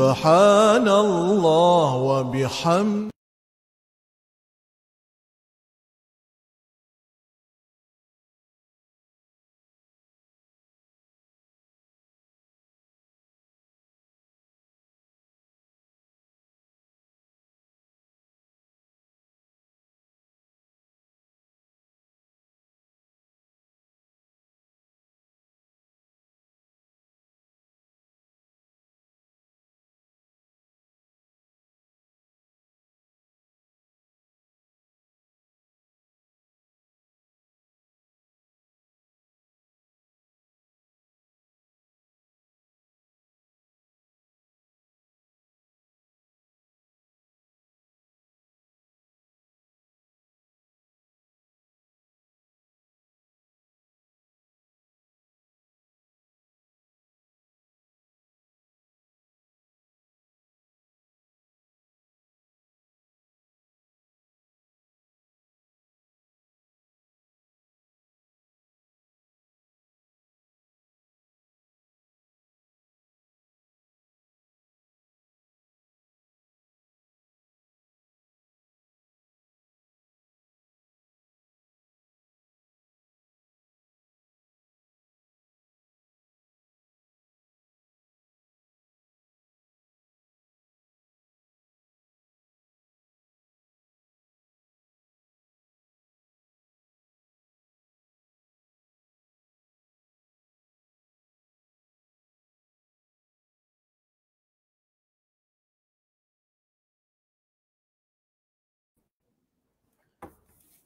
سبحان الله وبحمد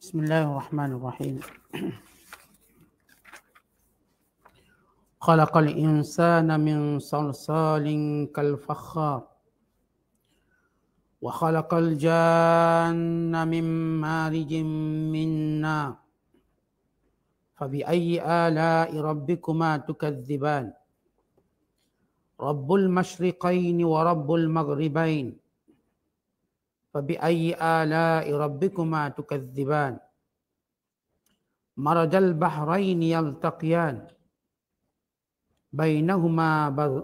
بسم الله الرحمن الرحيم خلق الإنسان من صلصال كالفخار وخلق الجان من مارج من نار فبأي آلاء ربكما تكذبان رب المشرقين ورب المغربين فبأي آلاء ربكما تكذبان مرج البحرين يلتقيان بينهما بر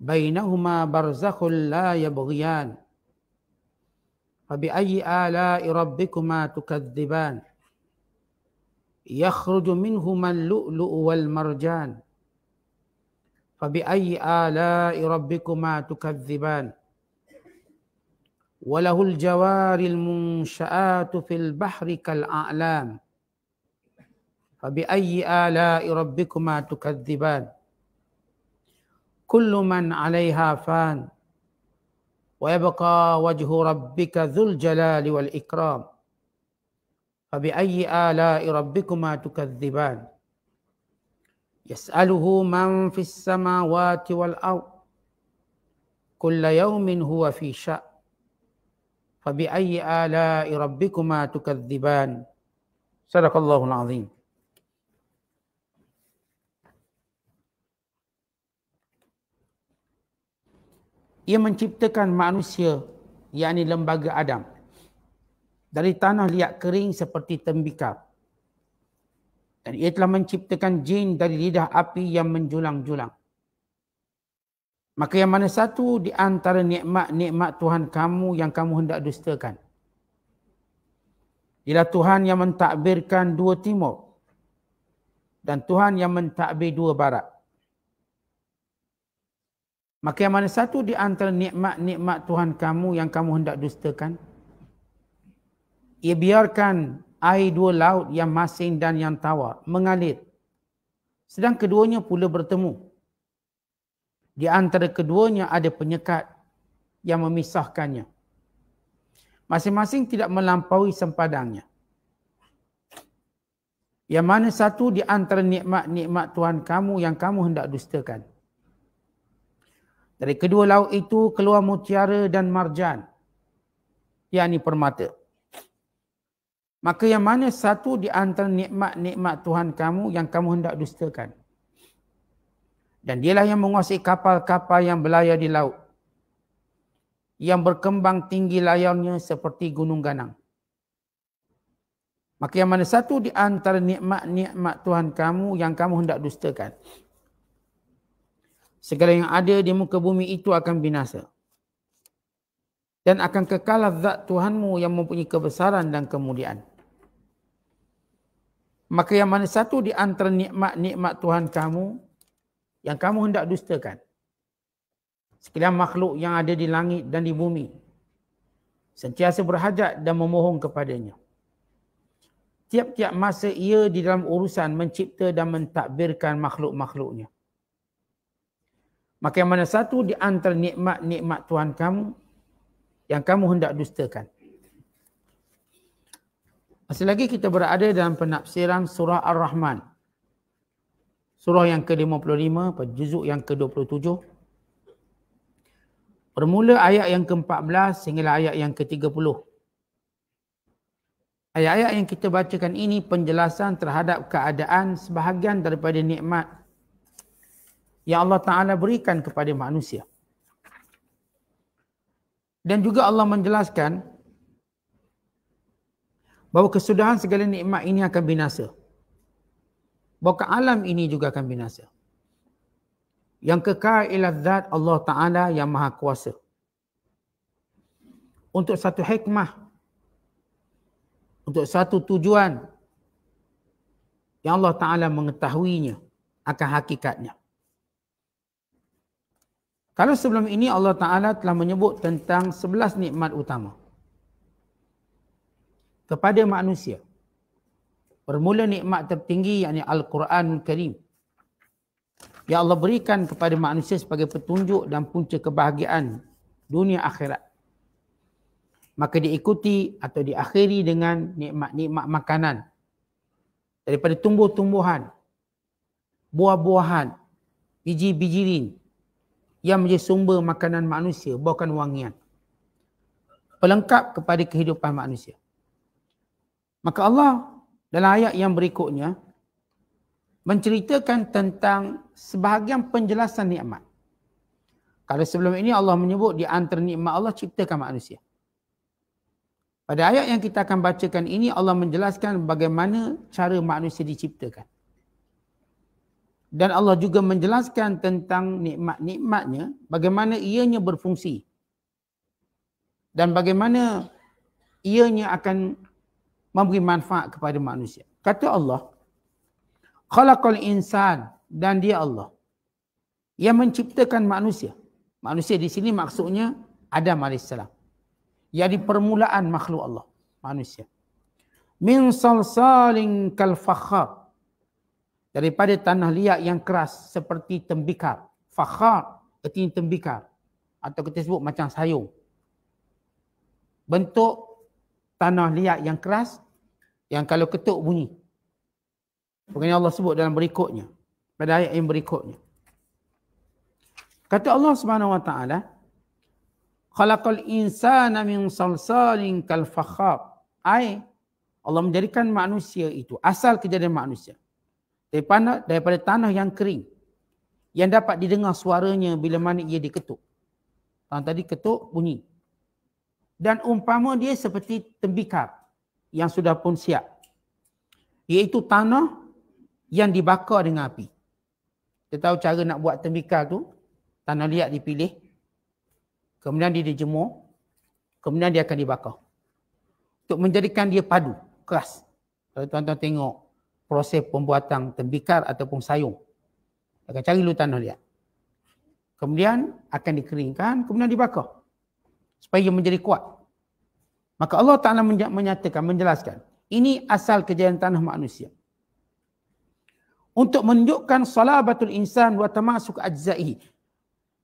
بينهما برزخ لا يبغيان فبأي آلاء ربكما تكذبان يخرج منهما اللؤلؤ والمرجان فبأي آلاء ربكما تكذبان وله الجوار المنشآت في البحر كالأعلام فبأي آلاء ربكما تكذبان كل من عليها فان ويبقى وجه ربك ذو الجلال والإكرام فبأي آلاء ربكما تكذبان يسأله من في السماوات والأرض كل يوم هو في شأن Fabi آلاء ربكما تكذبان صدق الله العظيم Ia menciptakan manusia yakni lembaga Adam dari tanah liat kering seperti tembikar. Dan ia telah menciptakan jin dari lidah api yang menjulang-julang. Maka yang mana satu di antara nikmat-nikmat Tuhan kamu yang kamu hendak dustakan? Ialah Tuhan yang mentakbirkan dua timur dan Tuhan yang mentakbir dua barat. Maka yang mana satu di antara nikmat-nikmat Tuhan kamu yang kamu hendak dustakan? Ia biarkan air dua laut yang masing dan yang tawar mengalir. Sedang keduanya pula bertemu. Di antara keduanya ada penyekat yang memisahkannya. Masing-masing tidak melampaui sempadangnya. Yang mana satu di antara nikmat-nikmat Tuhan kamu yang kamu hendak dustakan. Dari kedua laut itu keluar mutiara dan marjan. Yang permata. Maka yang mana satu di antara nikmat-nikmat Tuhan kamu yang kamu hendak dustakan. Dan dialah yang menguasai kapal-kapal yang berlayar di laut. Yang berkembang tinggi layarnya seperti gunung ganang. Maka yang mana satu di antara nikmat-nikmat Tuhan kamu yang kamu hendak dustakan. Segala yang ada di muka bumi itu akan binasa. Dan akan kekal zat Tuhanmu yang mempunyai kebesaran dan kemuliaan. Maka yang mana satu di antara nikmat-nikmat Tuhan kamu yang kamu hendak dustakan. Sekalian makhluk yang ada di langit dan di bumi. Sentiasa berhajat dan memohon kepadanya. Tiap-tiap masa ia di dalam urusan mencipta dan mentadbirkan makhluk-makhluknya. Maka mana satu di antara nikmat-nikmat Tuhan kamu yang kamu hendak dustakan. Masih lagi kita berada dalam penafsiran surah Ar-Rahman. Surah yang ke-55 pada juzuk yang ke-27. Bermula ayat yang ke-14 sehinggalah ayat yang ke-30. Ayat-ayat yang kita bacakan ini penjelasan terhadap keadaan sebahagian daripada nikmat yang Allah Ta'ala berikan kepada manusia. Dan juga Allah menjelaskan bahawa kesudahan segala nikmat ini akan binasa. Bahawa alam ini juga akan binasa. Yang kekal ialah zat Allah Ta'ala yang maha kuasa. Untuk satu hikmah. Untuk satu tujuan. Yang Allah Ta'ala mengetahuinya. Akan hakikatnya. Kalau sebelum ini Allah Ta'ala telah menyebut tentang sebelas nikmat utama. Kepada manusia. Manusia. Bermula nikmat tertinggi yakni Al-Quran Karim. Yang Allah berikan kepada manusia sebagai petunjuk dan punca kebahagiaan dunia akhirat. Maka diikuti atau diakhiri dengan nikmat-nikmat makanan. Daripada tumbuh-tumbuhan, buah-buahan, biji-bijirin yang menjadi sumber makanan manusia bahkan wangian. Pelengkap kepada kehidupan manusia. Maka Allah dalam ayat yang berikutnya menceritakan tentang sebahagian penjelasan nikmat. Kalau sebelum ini Allah menyebut di antara nikmat Allah ciptakan manusia. Pada ayat yang kita akan bacakan ini Allah menjelaskan bagaimana cara manusia diciptakan. Dan Allah juga menjelaskan tentang nikmat-nikmatnya, bagaimana ianya berfungsi. Dan bagaimana ianya akan memberi manfaat kepada manusia. Kata Allah, khalaqal insan dan dia Allah yang menciptakan manusia. Manusia di sini maksudnya Adam AS. Yang di permulaan makhluk Allah. Manusia. Min salsalin kal fakhar. Daripada tanah liat yang keras seperti tembikar. Fakhar. Ertinya tembikar. Atau kita sebut macam sayur. Bentuk tanah liat yang keras yang kalau ketuk bunyi. Bukan Allah sebut dalam berikutnya. Pada ayat yang berikutnya. Kata Allah Subhanahu Wa Taala, "Khalaqal insana min salsalin kal fakhar." Ai Allah menjadikan manusia itu asal kejadian manusia. Daripada daripada tanah yang kering yang dapat didengar suaranya bila mana ia diketuk. tadi ketuk bunyi. Dan umpama dia seperti tembikar yang sudah pun siap. Iaitu tanah yang dibakar dengan api. Kita tahu cara nak buat tembikar tu, tanah liat dipilih. Kemudian dia dijemur. Kemudian dia akan dibakar. Untuk menjadikan dia padu, keras. Kalau tuan-tuan tengok proses pembuatan tembikar ataupun sayung. Akan cari dulu tanah liat. Kemudian akan dikeringkan, kemudian dibakar. Supaya dia menjadi kuat. Maka Allah Ta'ala menyatakan, menjelaskan. Ini asal kejayaan tanah manusia. Untuk menunjukkan salabatul insan wa tamasuk ajza'i.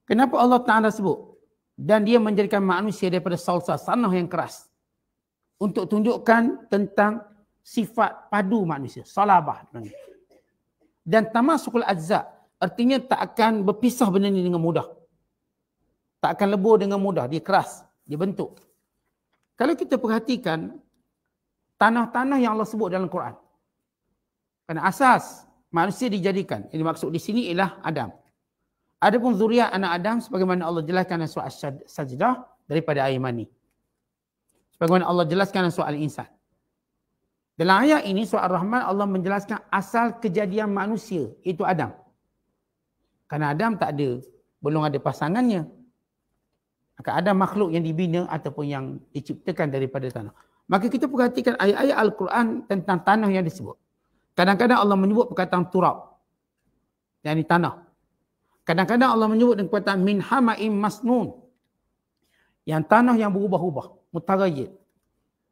Kenapa Allah Ta'ala sebut? Dan dia menjadikan manusia daripada salsa sanah yang keras. Untuk tunjukkan tentang sifat padu manusia. Salabah. Dan tamasukul ajza' Artinya tak akan berpisah benda ini dengan mudah. Tak akan lebur dengan mudah. Dia keras. Dia bentuk. Kalau kita perhatikan tanah-tanah yang Allah sebut dalam Quran. Karena asas manusia dijadikan. Ini maksud di sini ialah Adam. Adapun zuriat anak Adam sebagaimana Allah jelaskan dalam surah As-Sajdah daripada ayat mani. Sebagaimana Allah jelaskan dalam surah Al-Insan. Dalam ayat ini surah Ar-Rahman Allah menjelaskan asal kejadian manusia itu Adam. Karena Adam tak ada, belum ada pasangannya ada makhluk yang dibina ataupun yang diciptakan daripada tanah. Maka kita perhatikan ayat-ayat Al-Quran tentang tanah yang disebut. Kadang-kadang Allah menyebut perkataan turab. Yang ini tanah. Kadang-kadang Allah menyebut dengan perkataan min hama'im masnun. Yang tanah yang berubah-ubah. Mutarayid.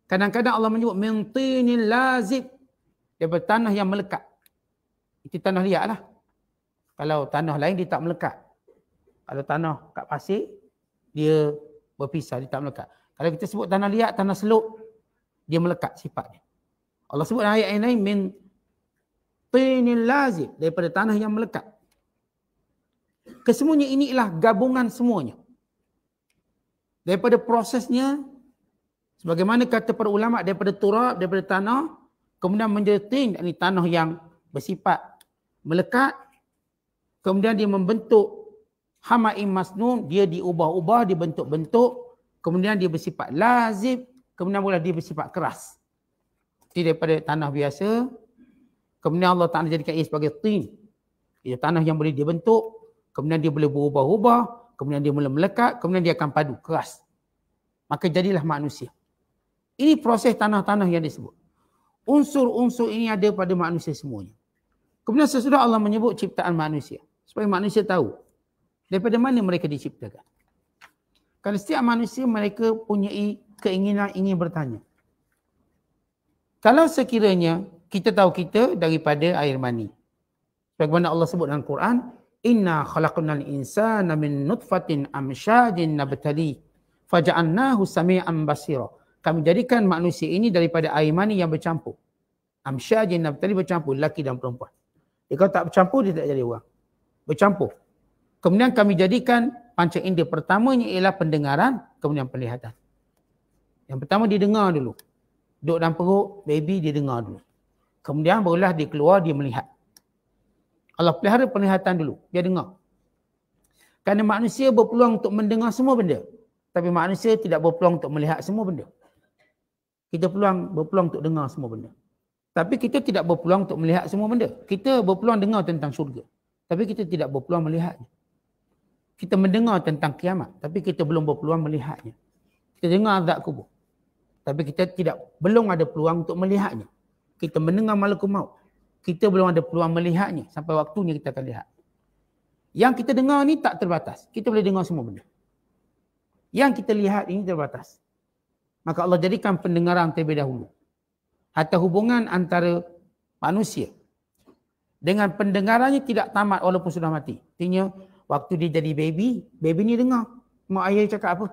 Kadang-kadang Allah menyebut min tinil lazib. Daripada tanah yang melekat. Itu tanah liat lah. Kalau tanah lain dia tak melekat. Kalau tanah kat pasir, dia berpisah, dia tak melekat. Kalau kita sebut tanah liat, tanah seluk, dia melekat sifatnya. Allah sebut dalam ayat ini lain, min tinil lazib, daripada tanah yang melekat. Kesemuanya inilah gabungan semuanya. Daripada prosesnya, sebagaimana kata para ulama' daripada turab, daripada tanah, kemudian menjadi tin, ini tanah yang bersifat melekat, kemudian dia membentuk Hamaim masnun dia diubah-ubah, dibentuk-bentuk, kemudian dia bersifat lazib, kemudian boleh dia bersifat keras. Jadi daripada tanah biasa, kemudian Allah Ta'ala jadikan ia sebagai tin. Ia tanah yang boleh dibentuk, kemudian dia boleh berubah-ubah, kemudian dia boleh melekat, kemudian dia akan padu, keras. Maka jadilah manusia. Ini proses tanah-tanah yang disebut. Unsur-unsur ini ada pada manusia semuanya. Kemudian sesudah Allah menyebut ciptaan manusia. Supaya manusia tahu Daripada mana mereka diciptakan? Kerana setiap manusia mereka punya keinginan ingin bertanya. Kalau sekiranya kita tahu kita daripada air mani. Bagaimana Allah sebut dalam Quran, "Inna khalaqnal insana min nutfatin amshajin nabtali faja'annahu sami'an basira." Kami jadikan manusia ini daripada air mani yang bercampur. Amsyajin nabtali bercampur lelaki dan perempuan. Dia kalau tak bercampur dia tak jadi orang. Bercampur. Kemudian kami jadikan panca indera pertamanya ialah pendengaran, kemudian penglihatan. Yang pertama dia dengar dulu. Duduk dalam perut, baby dia dengar dulu. Kemudian barulah dia keluar, dia melihat. Allah pelihara penglihatan dulu, dia dengar. Kerana manusia berpeluang untuk mendengar semua benda. Tapi manusia tidak berpeluang untuk melihat semua benda. Kita peluang berpeluang untuk dengar semua benda. Tapi kita tidak berpeluang untuk melihat semua benda. Kita berpeluang dengar tentang syurga. Tapi kita tidak berpeluang melihatnya. Kita mendengar tentang kiamat tapi kita belum berpeluang melihatnya. Kita dengar azab kubur. Tapi kita tidak belum ada peluang untuk melihatnya. Kita mendengar malakul maut. Kita belum ada peluang melihatnya sampai waktunya kita akan lihat. Yang kita dengar ni tak terbatas. Kita boleh dengar semua benda. Yang kita lihat ini terbatas. Maka Allah jadikan pendengaran terlebih dahulu. Hatta hubungan antara manusia dengan pendengarannya tidak tamat walaupun sudah mati. Artinya Waktu dia jadi baby, baby ni dengar mak ayah cakap apa.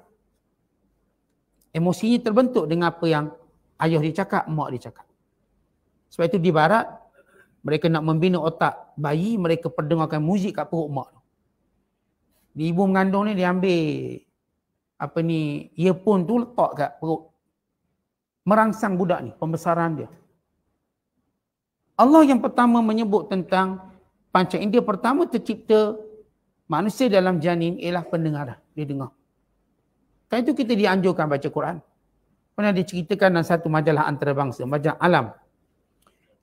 Emosinya terbentuk dengan apa yang ayah dia cakap, mak dia cakap. Sebab itu di barat, mereka nak membina otak bayi, mereka perdengarkan muzik kat perut mak. Di ibu mengandung ni dia ambil apa ni earphone tu letak kat perut. Merangsang budak ni, pembesaran dia. Allah yang pertama menyebut tentang panca India pertama tercipta Manusia dalam janin ialah pendengar. Dia dengar. Kali itu kita dianjurkan baca Quran. Pernah diceritakan dalam satu majalah antarabangsa, majalah alam.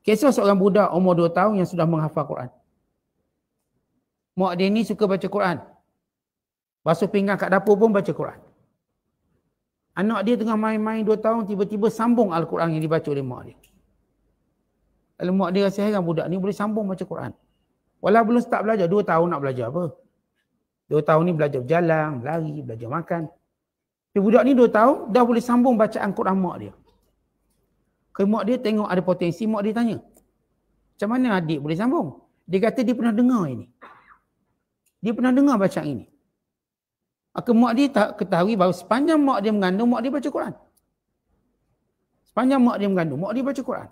Kisah seorang budak umur dua tahun yang sudah menghafal Quran. Mak dia ni suka baca Quran. Basuh pinggang kat dapur pun baca Quran. Anak dia tengah main-main dua tahun, tiba-tiba sambung Al-Quran yang dibaca oleh mak dia. Lalu mak dia rasa heran budak ni boleh sambung baca Quran. Walau belum start belajar, dua tahun nak belajar apa? Dua tahun ni belajar berjalan, lari, belajar makan. Tapi budak ni dua tahun dah boleh sambung bacaan Quran mak dia. Kemudian mak dia tengok ada potensi, mak dia tanya. Macam mana adik boleh sambung? Dia kata dia pernah dengar ini. Dia pernah dengar bacaan ini. Maka mak dia tak ketahui bahawa sepanjang mak dia mengandung, mak dia baca Quran. Sepanjang mak dia mengandung, mak dia baca Quran.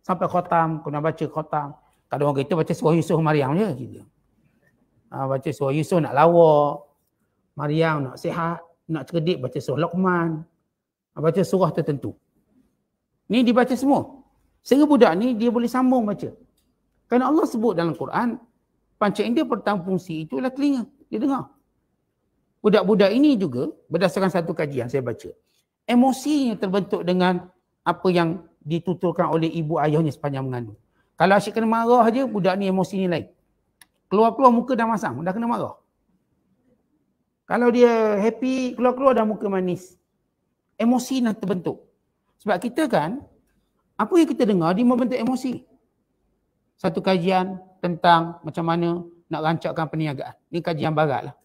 Sampai khotam, kena baca khotam. Kadang-kadang kita baca suhu suhu Mariam je. Gitu uh, baca surah Yusuf nak lawa. Maryam nak sihat, nak cerdik baca surah Luqman. Uh, ah, baca surah tertentu. Ni dibaca semua. Sehingga budak ni dia boleh sambung baca. Kerana Allah sebut dalam Quran, panca indah pertama fungsi itu adalah telinga. Dia dengar. Budak-budak ini juga berdasarkan satu kajian saya baca. Emosinya terbentuk dengan apa yang dituturkan oleh ibu ayahnya sepanjang mengandung. Kalau asyik kena marah je, budak ni emosi ni lain keluar-keluar muka dah masam, dah kena marah. Kalau dia happy, keluar-keluar dah muka manis. Emosi nak terbentuk. Sebab kita kan, apa yang kita dengar, dia membentuk emosi. Satu kajian tentang macam mana nak rancakkan perniagaan. Ini kajian barat lah.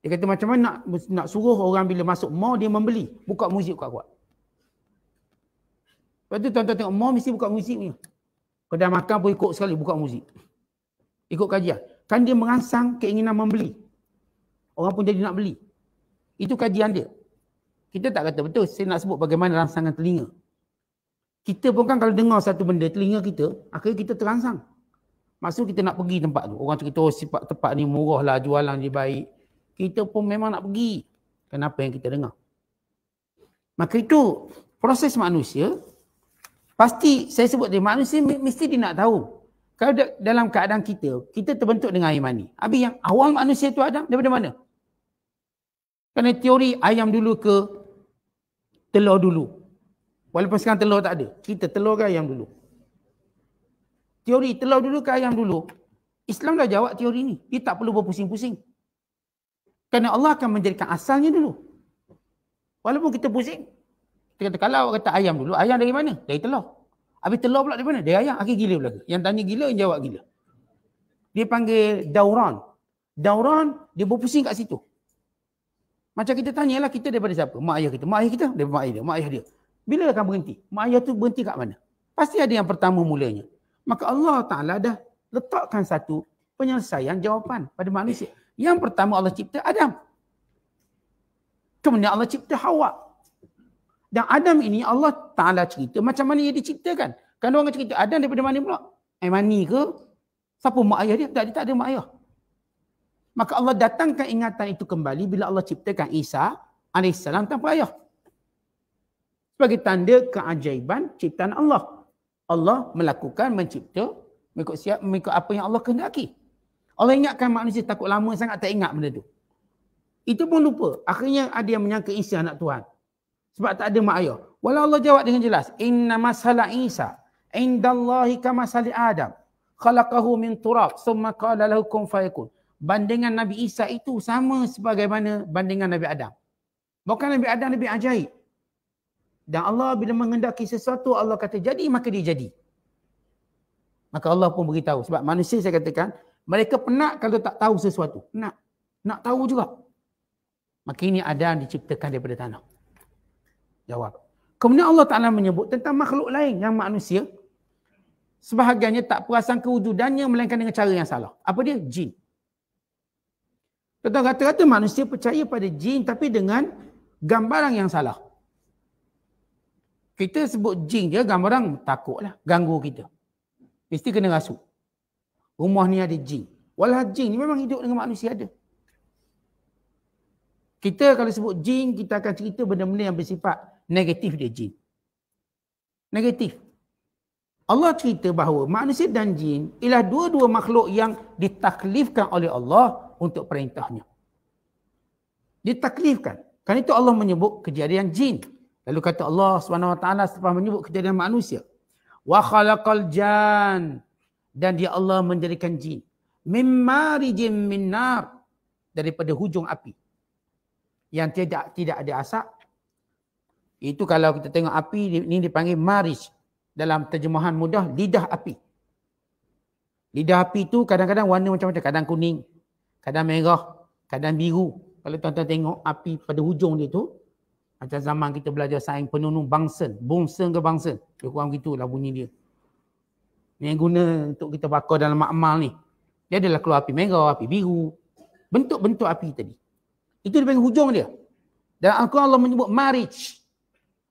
Dia kata macam mana nak, nak suruh orang bila masuk mall, dia membeli. Buka muzik kuat-kuat. Lepas tu tuan-tuan tengok mall mesti buka muzik ni. Kau dah makan pun ikut sekali buka muzik ikut kajian. Kan dia merangsang keinginan membeli. Orang pun jadi nak beli. Itu kajian dia. Kita tak kata betul saya nak sebut bagaimana rangsangan telinga. Kita pun kan kalau dengar satu benda telinga kita, akhirnya kita terangsang. Maksud kita nak pergi tempat tu. Orang cerita oh, sifat tempat ni murah lah, jualan dia baik. Kita pun memang nak pergi. Kenapa yang kita dengar? Maka itu proses manusia, pasti saya sebut dia manusia mesti dia nak tahu kalau dalam keadaan kita, kita terbentuk dengan air mani. Habis yang awal manusia tu ada daripada mana? Kerana teori ayam dulu ke telur dulu. Walaupun sekarang telur tak ada. Kita telur ke ayam dulu? Teori telur dulu ke ayam dulu? Islam dah jawab teori ni. Dia tak perlu berpusing-pusing. Kerana Allah akan menjadikan asalnya dulu. Walaupun kita pusing. Kita kata kalau awak kata ayam dulu, ayam dari mana? Dari telur. Habis telur pula di mana? Dia ayah. Akhir gila belaka. Yang tanya gila, yang jawab gila. Dia panggil Dauran. Dauran, dia berpusing kat situ. Macam kita tanyalah kita daripada siapa? Mak ayah kita. Mak ayah kita? Daripada mak ayah dia. Mak ayah dia. Bila akan berhenti? Mak ayah tu berhenti kat mana? Pasti ada yang pertama mulanya. Maka Allah Ta'ala dah letakkan satu penyelesaian jawapan pada manusia. Yang pertama Allah cipta Adam. Kemudian Allah cipta Hawa. Dan Adam ini Allah Ta'ala cerita macam mana dia diciptakan. Kan orang cerita Adam daripada mana pula? Emani eh, ke? Siapa mak ayah dia? Tak, dia tak ada mak ayah. Maka Allah datangkan ingatan itu kembali bila Allah ciptakan Isa AS tanpa ayah. Sebagai tanda keajaiban ciptaan Allah. Allah melakukan mencipta mengikut, siap, mengikut apa yang Allah kehendaki. Allah ingatkan manusia takut lama sangat tak ingat benda tu. Itu pun lupa. Akhirnya ada yang menyangka Isa anak Tuhan sebab tak ada mak ayah. Walau Allah jawab dengan jelas, inna masala Isa indallahi kama sali Adam khalaqahu min turaq. thumma qala lahu kun Bandingan Nabi Isa itu sama sebagaimana bandingan Nabi Adam. Bukan Nabi Adam lebih ajaib. Dan Allah bila menghendaki sesuatu Allah kata jadi maka dia jadi. Maka Allah pun beritahu sebab manusia saya katakan mereka penat kalau tak tahu sesuatu. Nak nak tahu juga. Maka ini Adam diciptakan daripada tanah jawab. Kemudian Allah Ta'ala menyebut tentang makhluk lain yang manusia sebahagiannya tak perasan kewujudannya melainkan dengan cara yang salah. Apa dia? Jin. Tentang kata-kata manusia percaya pada jin tapi dengan gambaran yang salah. Kita sebut jin je gambaran takutlah. Ganggu kita. Mesti kena rasuk. Rumah ni ada jin. Walah jin ni memang hidup dengan manusia ada. Kita kalau sebut jin, kita akan cerita benda-benda yang bersifat negatif dia jin. Negatif. Allah cerita bahawa manusia dan jin ialah dua-dua makhluk yang ditaklifkan oleh Allah untuk perintahnya. Ditaklifkan. Kan itu Allah menyebut kejadian jin. Lalu kata Allah SWT setelah menyebut kejadian manusia. Wa khalaqal jan. Dan dia Allah menjadikan jin. Mimma rijim minnar. Daripada hujung api. Yang tidak tidak ada asap itu kalau kita tengok api, ni dipanggil maris. Dalam terjemahan mudah, lidah api. Lidah api tu kadang-kadang warna macam-macam. Kadang kuning, kadang merah, kadang biru. Kalau tuan-tuan tengok api pada hujung dia tu, macam zaman kita belajar saing penunung bangsen. Bungsen ke bangsen. Lebih kurang begitulah bunyi dia. Ni yang guna untuk kita bakar dalam makmal ni. Dia adalah keluar api merah, api biru. Bentuk-bentuk api tadi. Itu dia panggil hujung dia. Dan aku Allah menyebut marriage.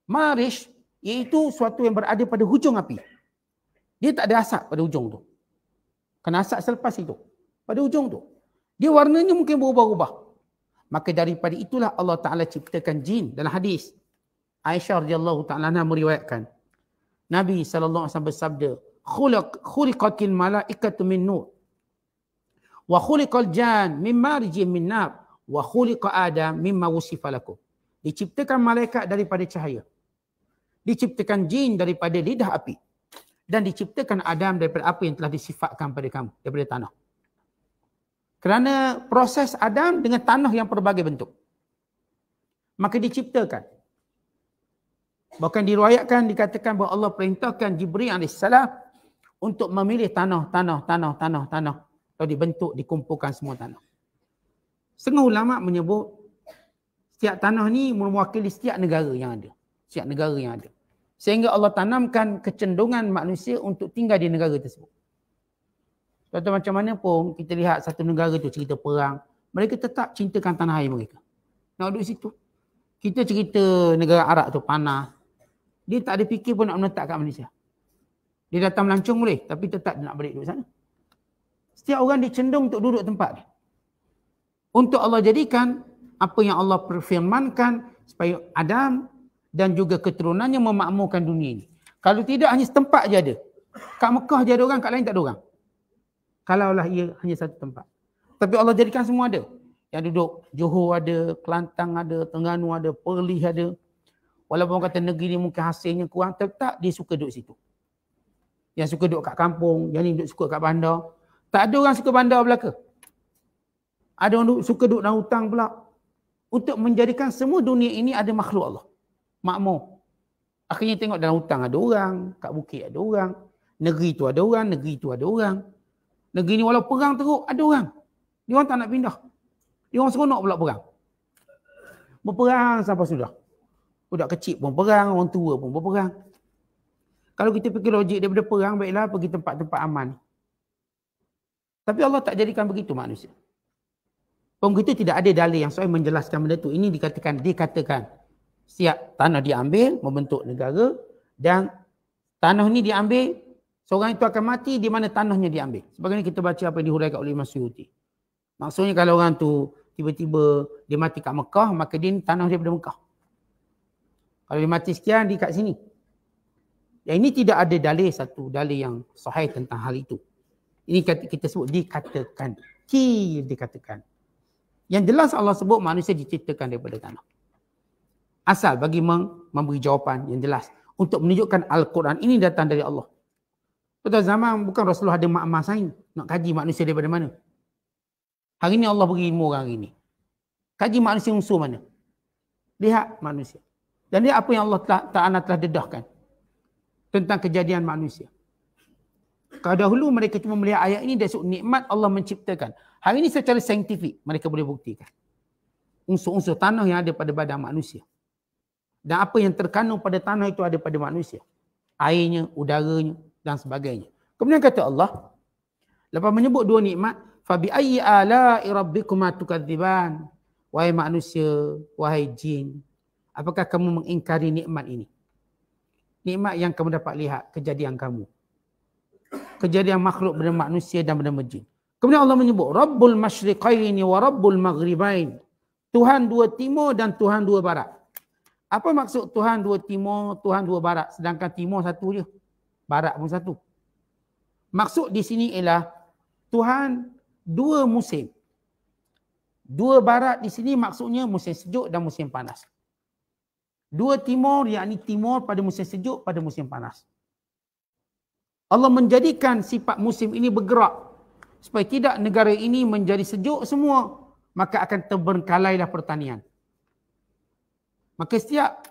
Marish iaitu suatu yang berada pada hujung api. Dia tak ada asap pada hujung tu. Kena asap selepas itu. Pada hujung tu. Dia warnanya mungkin berubah-ubah. Maka daripada itulah Allah Ta'ala ciptakan jin. Dalam hadis. Aisyah radhiyallahu ta'ala meriwayatkan. Nabi SAW bersabda. Khulik, khulikatil malaikatu min nur. Wa khulikal jan min marijin min nar. Wa khulika adam min mawusifalakum. Diciptakan malaikat daripada cahaya diciptakan jin daripada lidah api dan diciptakan Adam daripada apa yang telah disifatkan pada kamu daripada tanah. Kerana proses Adam dengan tanah yang berbagai bentuk. Maka diciptakan. Bahkan diruayatkan, dikatakan bahawa Allah perintahkan Jibril AS untuk memilih tanah, tanah, tanah, tanah, tanah. Atau dibentuk, dikumpulkan semua tanah. Setengah ulama menyebut setiap tanah ni mewakili setiap negara yang ada. Setiap negara yang ada. Sehingga Allah tanamkan kecendungan manusia untuk tinggal di negara tersebut. Contoh macam mana pun kita lihat satu negara tu cerita perang. Mereka tetap cintakan tanah air mereka. Nak duduk situ. Kita cerita negara Arab tu panah. Dia tak ada fikir pun nak menetap kat Malaysia. Dia datang melancong boleh tapi tetap nak balik duduk sana. Setiap orang dia cendung untuk duduk tempat dia. Untuk Allah jadikan apa yang Allah perfirmankan supaya Adam dan juga keturunannya memakmurkan dunia ini. Kalau tidak hanya setempat je ada. Kat Mekah je ada orang, kat lain tak ada orang. Kalaulah ia hanya satu tempat. Tapi Allah jadikan semua ada. Yang duduk Johor ada, Kelantan ada, Terengganu ada, Perlis ada. Walaupun kata negeri ni mungkin hasilnya kurang, tetap dia suka duduk situ. Yang suka duduk kat kampung, yang ni duduk suka kat bandar. Tak ada orang suka bandar belaka. Ada orang duduk, suka duduk dalam hutang pula. Untuk menjadikan semua dunia ini ada makhluk Allah makmur. Akhirnya tengok dalam hutang ada orang, kat bukit ada orang, negeri tu ada orang, negeri tu ada orang. Negeri ni walau perang teruk, ada orang. Dia orang tak nak pindah. Dia orang seronok pula perang. Berperang sampai sudah. Budak kecil pun perang, orang tua pun berperang. Kalau kita fikir logik daripada perang, baiklah pergi tempat-tempat aman. Tapi Allah tak jadikan begitu manusia. Pemerintah tidak ada dalil yang soal menjelaskan benda itu. Ini dikatakan, dikatakan siap tanah diambil membentuk negara dan tanah ni diambil seorang itu akan mati di mana tanahnya diambil. Sebagaimana kita baca apa yang dihuraikan oleh Imam Suyuti. Maksudnya kalau orang tu tiba-tiba dia mati kat Mekah, maka dia tanah daripada Mekah. Kalau dia mati sekian, dia kat sini. Dan ini tidak ada dalih satu dalih yang sahih tentang hal itu. Ini kita sebut dikatakan. ki dikatakan. Yang jelas Allah sebut manusia diciptakan daripada tanah. Asal bagi meng- memberi jawapan yang jelas. Untuk menunjukkan Al-Quran ini datang dari Allah. Pada zaman bukan Rasulullah ada makmah sain. Nak kaji manusia daripada mana? Hari ini Allah beri ilmu orang hari ini. Kaji manusia unsur mana? Lihat manusia. Dan dia apa yang Allah telah, Ta'ala telah dedahkan. Tentang kejadian manusia. Kalau dahulu mereka cuma melihat ayat ini dari nikmat Allah menciptakan. Hari ini secara saintifik mereka boleh buktikan. Unsur-unsur tanah yang ada pada badan manusia dan apa yang terkandung pada tanah itu ada pada manusia. Airnya, udaranya dan sebagainya. Kemudian kata Allah lepas menyebut dua nikmat, fa bi ayyi ala'i Wahai manusia, wahai jin, apakah kamu mengingkari nikmat ini? Nikmat yang kamu dapat lihat kejadian kamu. Kejadian makhluk benda manusia dan benda jin. Kemudian Allah menyebut Rabbul Mashriqaini wa Rabbul Maghribain. Tuhan dua timur dan Tuhan dua barat. Apa maksud Tuhan dua timur, Tuhan dua barat sedangkan timur satu je. Barat pun satu. Maksud di sini ialah Tuhan dua musim. Dua barat di sini maksudnya musim sejuk dan musim panas. Dua timur yakni timur pada musim sejuk pada musim panas. Allah menjadikan sifat musim ini bergerak supaya tidak negara ini menjadi sejuk semua maka akan terbengkalailah pertanian. Maka setiap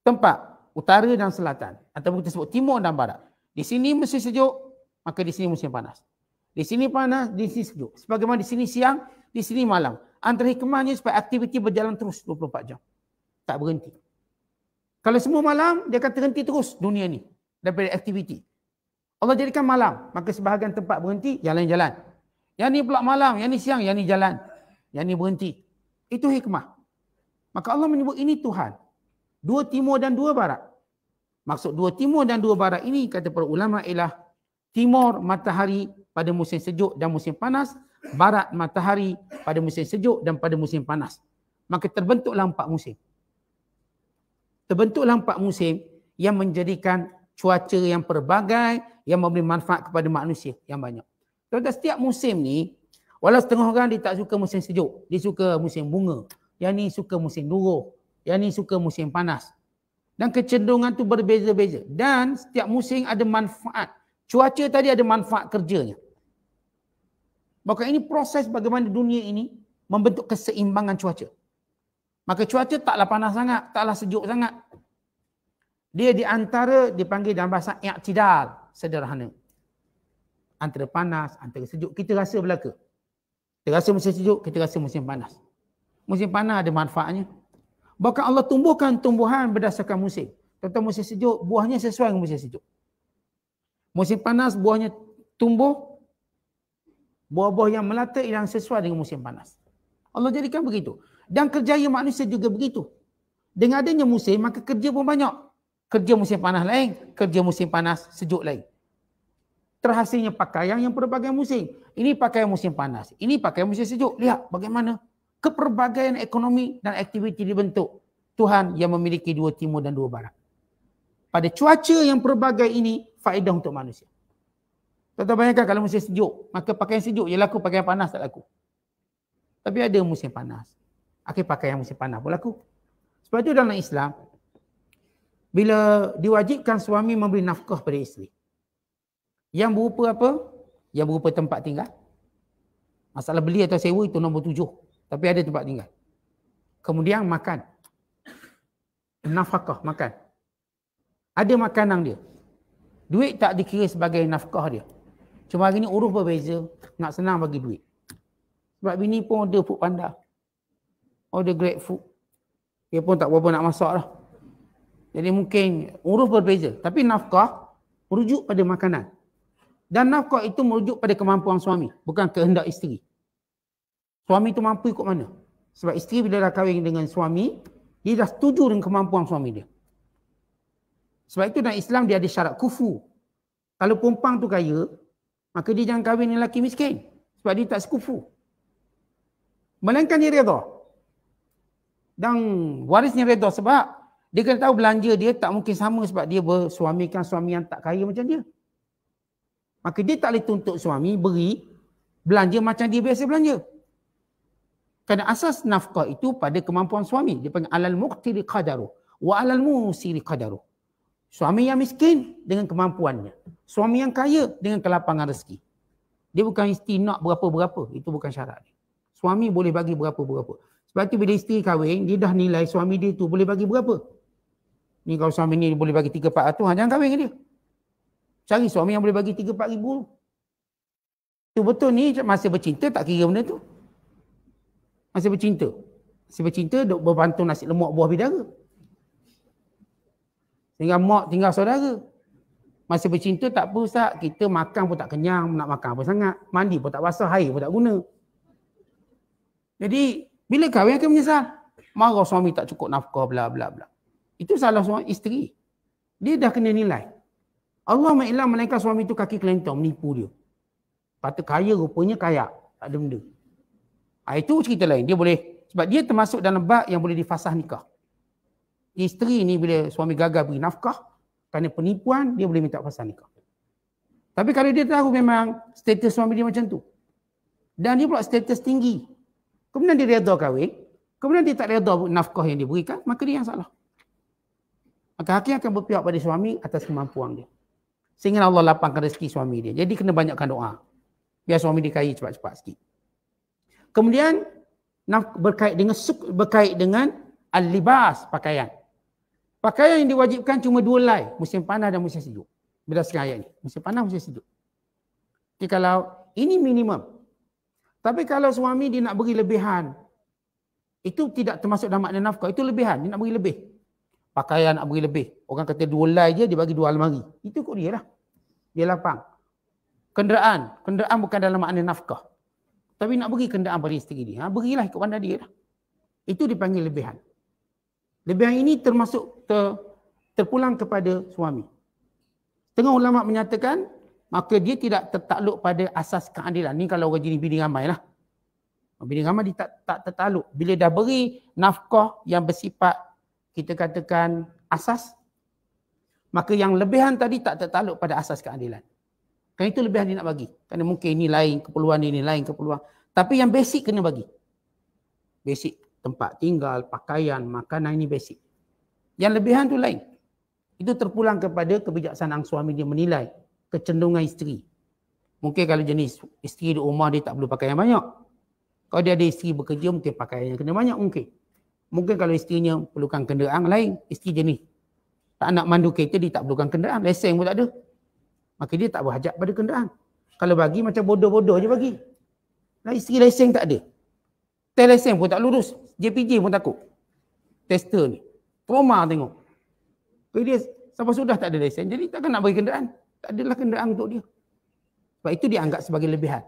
tempat utara dan selatan ataupun kita sebut timur dan barat. Di sini musim sejuk, maka di sini musim panas. Di sini panas, di sini sejuk. Sebagaimana di sini siang, di sini malam. Antara hikmahnya supaya aktiviti berjalan terus 24 jam. Tak berhenti. Kalau semua malam, dia akan terhenti terus dunia ni. Daripada aktiviti. Allah jadikan malam. Maka sebahagian tempat berhenti, jalan-jalan. Yang ni pula malam, yang ni siang, yang ni jalan. Yang ni berhenti. Itu hikmah. Maka Allah menyebut ini Tuhan. Dua timur dan dua barat. Maksud dua timur dan dua barat ini kata para ulama ialah timur matahari pada musim sejuk dan musim panas, barat matahari pada musim sejuk dan pada musim panas. Maka terbentuklah empat musim. Terbentuklah empat musim yang menjadikan cuaca yang pelbagai yang memberi manfaat kepada manusia yang banyak. Tuan-tuan setiap musim ni, walau setengah orang dia tak suka musim sejuk, dia suka musim bunga yang ni suka musim duruh, yang ni suka musim panas. Dan kecenderungan tu berbeza-beza. Dan setiap musim ada manfaat. Cuaca tadi ada manfaat kerjanya. Maka ini proses bagaimana dunia ini membentuk keseimbangan cuaca. Maka cuaca taklah panas sangat, taklah sejuk sangat. Dia di antara dipanggil dalam bahasa i'tidal, sederhana. Antara panas, antara sejuk, kita rasa berlaku. Kita rasa musim sejuk, kita rasa musim panas. Musim panas ada manfaatnya. Bahkan Allah tumbuhkan tumbuhan berdasarkan musim. Contoh musim sejuk, buahnya sesuai dengan musim sejuk. Musim panas, buahnya tumbuh. Buah-buah yang melata yang sesuai dengan musim panas. Allah jadikan begitu. Dan kerjaya manusia juga begitu. Dengan adanya musim, maka kerja pun banyak. Kerja musim panas lain, kerja musim panas sejuk lain. Terhasilnya pakaian yang berbagai musim. Ini pakaian musim panas, ini pakaian musim sejuk. Lihat bagaimana keperbagaian ekonomi dan aktiviti dibentuk Tuhan yang memiliki dua timur dan dua barat. Pada cuaca yang pelbagai ini, faedah untuk manusia. Tuan-tuan bayangkan kalau musim sejuk, maka pakai yang sejuk je laku, pakaian panas tak laku. Tapi ada musim panas. Akhir pakai yang musim panas pun laku. Sebab itu dalam Islam, bila diwajibkan suami memberi nafkah pada isteri. Yang berupa apa? Yang berupa tempat tinggal. Masalah beli atau sewa itu nombor tujuh. Tapi ada tempat tinggal. Kemudian makan. Nafkah makan. Ada makanan dia. Duit tak dikira sebagai nafkah dia. Cuma hari ni uruf berbeza. Nak senang bagi duit. Sebab bini pun ada food panda. Order oh, great food. Dia pun tak berapa nak masak lah. Jadi mungkin uruf berbeza. Tapi nafkah merujuk pada makanan. Dan nafkah itu merujuk pada kemampuan suami. Bukan kehendak isteri. Suami tu mampu ikut mana? Sebab isteri bila dah kahwin dengan suami, dia dah setuju dengan kemampuan suami dia. Sebab itu dalam Islam dia ada syarat kufu. Kalau perempuan tu kaya, maka dia jangan kahwin dengan lelaki miskin. Sebab dia tak sekufu. Melainkan dia redha. Dan warisnya redha sebab dia kena tahu belanja dia tak mungkin sama sebab dia bersuamikan suami yang tak kaya macam dia. Maka dia tak boleh tuntut suami beri belanja macam dia biasa belanja. Kerana asas nafkah itu pada kemampuan suami. Dia panggil alal muqtiri qadaru. Wa alal musiri qadaru. Suami yang miskin dengan kemampuannya. Suami yang kaya dengan kelapangan rezeki. Dia bukan isteri nak berapa-berapa. Itu bukan syarat. Suami boleh bagi berapa-berapa. Sebab tu bila isteri kahwin, dia dah nilai suami dia tu boleh bagi berapa. Ni kalau suami ni boleh bagi 3-4 ratus, ha, jangan kahwin dengan dia. Cari suami yang boleh bagi 3-4 ribu. Itu betul ni masa bercinta tak kira benda tu. Masih bercinta. Masa bercinta, duk berbantung nasi lemak buah bidara. Tinggal mak, tinggal saudara. Masih bercinta tak apa Ustaz, kita makan pun tak kenyang, nak makan apa sangat. Mandi pun tak basah, air pun tak guna. Jadi, bila kahwin akan menyesal? Marah suami tak cukup nafkah, bla bla bla. Itu salah suami isteri. Dia dah kena nilai. Allah ma'ilam melainkan suami tu kaki kelentong, menipu dia. Patut kaya rupanya kaya. Tak ada benda. Ha, itu cerita lain. Dia boleh. Sebab dia termasuk dalam bab yang boleh difasah nikah. Isteri ni bila suami gagal bagi nafkah. Kerana penipuan, dia boleh minta fasah nikah. Tapi kalau dia tahu memang status suami dia macam tu. Dan dia pula status tinggi. Kemudian dia reda kahwin. Kemudian dia tak reda nafkah yang diberikan. Maka dia yang salah. Maka hakim akan berpihak pada suami atas kemampuan dia. Sehingga Allah lapangkan rezeki suami dia. Jadi kena banyakkan doa. Biar suami dia kaya cepat-cepat sikit. Kemudian berkait dengan berkait dengan al-libas pakaian. Pakaian yang diwajibkan cuma dua lay, musim panas dan musim sejuk. Berdasarkan ayat ini, musim panas musim sejuk. Jadi kalau ini minimum. Tapi kalau suami dia nak beri lebihan, itu tidak termasuk dalam makna nafkah. Itu lebihan, dia nak beri lebih. Pakaian nak beri lebih. Orang kata dua lay je, dia bagi dua almari. Itu kok dia lah. Dia lapang. Kenderaan. Kenderaan bukan dalam makna nafkah. Tapi nak beri kendaraan pada isteri dia. Ha? Berilah ikut pandai dia. Lah. Itu dipanggil lebihan. Lebihan ini termasuk ter, terpulang kepada suami. Tengah ulama menyatakan, maka dia tidak tertakluk pada asas keadilan. Ini kalau orang jenis bini ramai lah. Bini ramai dia tak, tak tertakluk. Bila dah beri nafkah yang bersifat kita katakan asas, maka yang lebihan tadi tak tertakluk pada asas keadilan. Kan itu lebih dia nak bagi. Kan mungkin ini lain keperluan ini lain keperluan. Tapi yang basic kena bagi. Basic tempat tinggal, pakaian, makanan ini basic. Yang lebihan tu lain. Itu terpulang kepada kebijaksanaan suami dia menilai kecenderungan isteri. Mungkin kalau jenis isteri di rumah dia tak perlu pakai yang banyak. Kalau dia ada isteri bekerja mungkin pakaian yang kena banyak mungkin. Mungkin kalau isterinya perlukan kenderaan lain, isteri jenis tak nak mandu kereta dia tak perlukan kenderaan, lesen pun tak ada. Maka dia tak berhajat pada kenderaan. Kalau bagi macam bodoh-bodoh je bagi. Lah isteri lesen tak ada. Test lesen pun tak lurus. JPJ pun takut. Tester ni. Trauma tengok. Jadi dia sampai sudah tak ada lesen. Jadi takkan nak bagi kenderaan. Tak adalah kenderaan untuk dia. Sebab itu dianggap sebagai lebihan.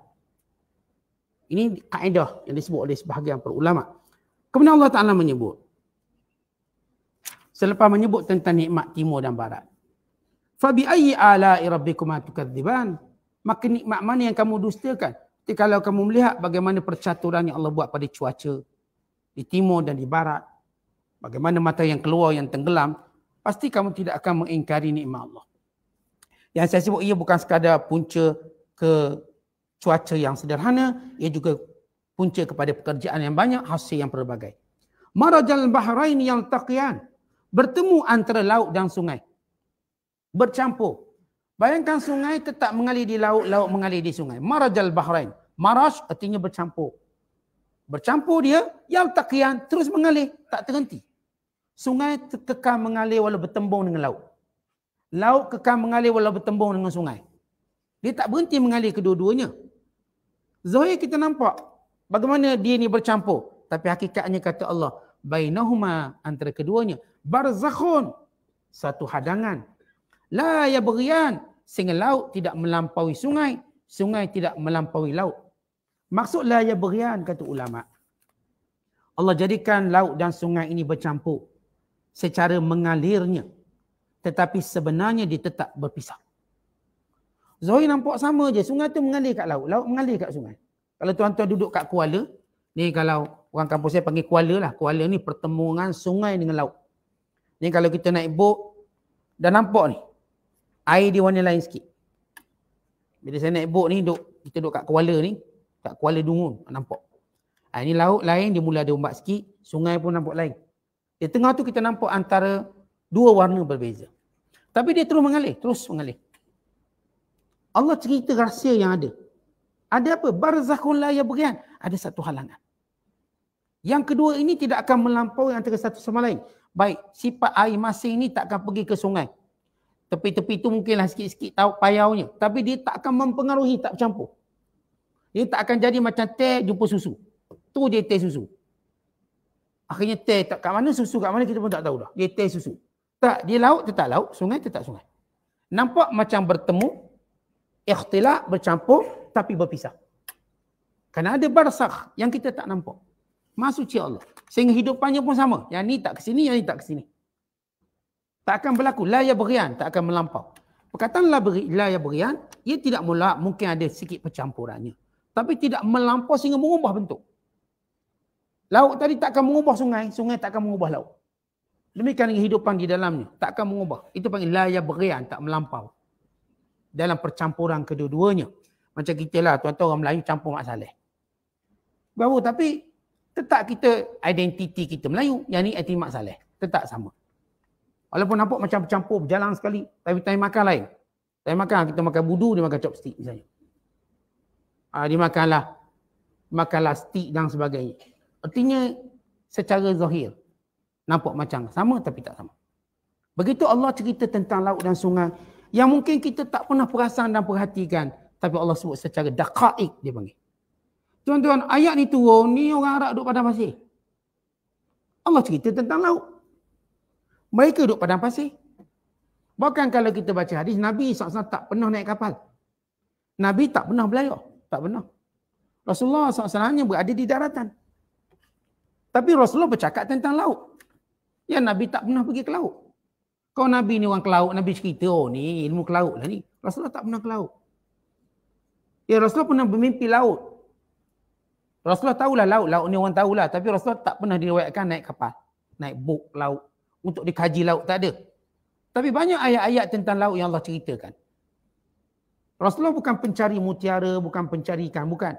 Ini kaedah yang disebut oleh sebahagian perulama. Kemudian Allah Ta'ala menyebut. Selepas menyebut tentang nikmat timur dan barat. Fabi, فَبِأَيِّ آلَاءِ رَبِّكُمَا تُكَذِّبَانِ Maka nikmat mana yang kamu dustakan? Jadi kalau kamu melihat bagaimana percaturan yang Allah buat pada cuaca di timur dan di barat, bagaimana mata yang keluar yang tenggelam, pasti kamu tidak akan mengingkari nikmat Allah. Yang saya sebut ia bukan sekadar punca ke cuaca yang sederhana, ia juga punca kepada pekerjaan yang banyak, hasil yang pelbagai. Marajal bahrain yang taqiyan. Bertemu antara laut dan sungai bercampur. Bayangkan sungai tetap mengalir di laut, laut mengalir di sungai. Marajal Bahrain. Maraj artinya bercampur. Bercampur dia, yang kian, terus mengalir, tak terhenti. Sungai kekal mengalir walau bertembung dengan laut. Laut kekal mengalir walau bertembung dengan sungai. Dia tak berhenti mengalir kedua-duanya. Zohir kita nampak bagaimana dia ni bercampur. Tapi hakikatnya kata Allah, bainahuma antara keduanya. Barzakhun, satu hadangan La ya berian. Sehingga laut tidak melampaui sungai. Sungai tidak melampaui laut. Maksud la ya berian kata ulama. Allah jadikan laut dan sungai ini bercampur. Secara mengalirnya. Tetapi sebenarnya dia tetap berpisah. Zohir nampak sama je. Sungai tu mengalir kat laut. Laut mengalir kat sungai. Kalau tuan-tuan duduk kat Kuala. Ni kalau orang kampung saya panggil Kuala lah. Kuala ni pertemuan sungai dengan laut. Ni kalau kita naik bot. dan nampak ni. Air ID warna lain sikit. Bila saya naik bot ni, duk, kita duduk kat Kuala ni, kat Kuala Dungun, nampak. Ha, ini laut lain, dia mula ada ombak sikit, sungai pun nampak lain. Di tengah tu kita nampak antara dua warna berbeza. Tapi dia terus mengalir, terus mengalir. Allah cerita rahsia yang ada. Ada apa? Barzakhun la yabghian. Ada satu halangan. Yang kedua ini tidak akan melampaui antara satu sama lain. Baik, sifat air masing ini tak akan pergi ke sungai. Tepi-tepi tu mungkinlah sikit-sikit tahu payaunya. Tapi dia tak akan mempengaruhi, tak bercampur. Dia tak akan jadi macam teh jumpa susu. Tu dia teh susu. Akhirnya teh tak kat mana, susu kat mana kita pun tak tahu dah. Dia teh susu. Tak, dia laut tetap laut, sungai tetap sungai. Nampak macam bertemu, ikhtilak bercampur tapi berpisah. Kerana ada barsakh yang kita tak nampak. Masuk cik Allah. Sehingga hidupannya pun sama. Yang ni tak kesini, yang ni tak kesini tak akan berlaku la ya berian tak akan melampau perkataan la beri la ya berian ia tidak mula mungkin ada sikit pencampurannya, tapi tidak melampau sehingga mengubah bentuk laut tadi tak akan mengubah sungai sungai tak akan mengubah laut demikian kehidupan di dalamnya tak akan mengubah itu panggil la ya berian tak melampau dalam percampuran kedua-duanya macam kita lah tuan-tuan orang Melayu campur mak saleh baru tapi tetap kita identiti kita Melayu yang ni identiti mak saleh tetap sama Walaupun nampak macam bercampur, berjalan sekali. Tapi time makan lain. Time makan, kita makan budu, dia makan chopstick misalnya. Ha, ah, dia makanlah. Makanlah stick dan sebagainya. Artinya secara zahir. Nampak macam sama tapi tak sama. Begitu Allah cerita tentang laut dan sungai. Yang mungkin kita tak pernah perasan dan perhatikan. Tapi Allah sebut secara dakaik dia panggil. Tuan-tuan, ayat ni turun. Ni orang Arab duduk pada masjid. Allah cerita tentang laut. Mereka duduk padang pasir. Bahkan kalau kita baca hadis, Nabi SAW tak pernah naik kapal. Nabi tak pernah belayar. Tak pernah. Rasulullah SAW hanya berada di daratan. Tapi Rasulullah bercakap tentang laut. Ya Nabi tak pernah pergi ke laut. Kau Nabi ni orang ke laut, Nabi cerita, oh ni ilmu ke laut lah ni. Rasulullah tak pernah ke laut. Ya Rasulullah pernah bermimpi laut. Rasulullah tahulah laut, laut ni orang tahulah. Tapi Rasulullah tak pernah diriwayatkan naik kapal. Naik buk laut untuk dikaji laut tak ada. Tapi banyak ayat-ayat tentang laut yang Allah ceritakan. Rasulullah bukan pencari mutiara, bukan pencari ikan, bukan.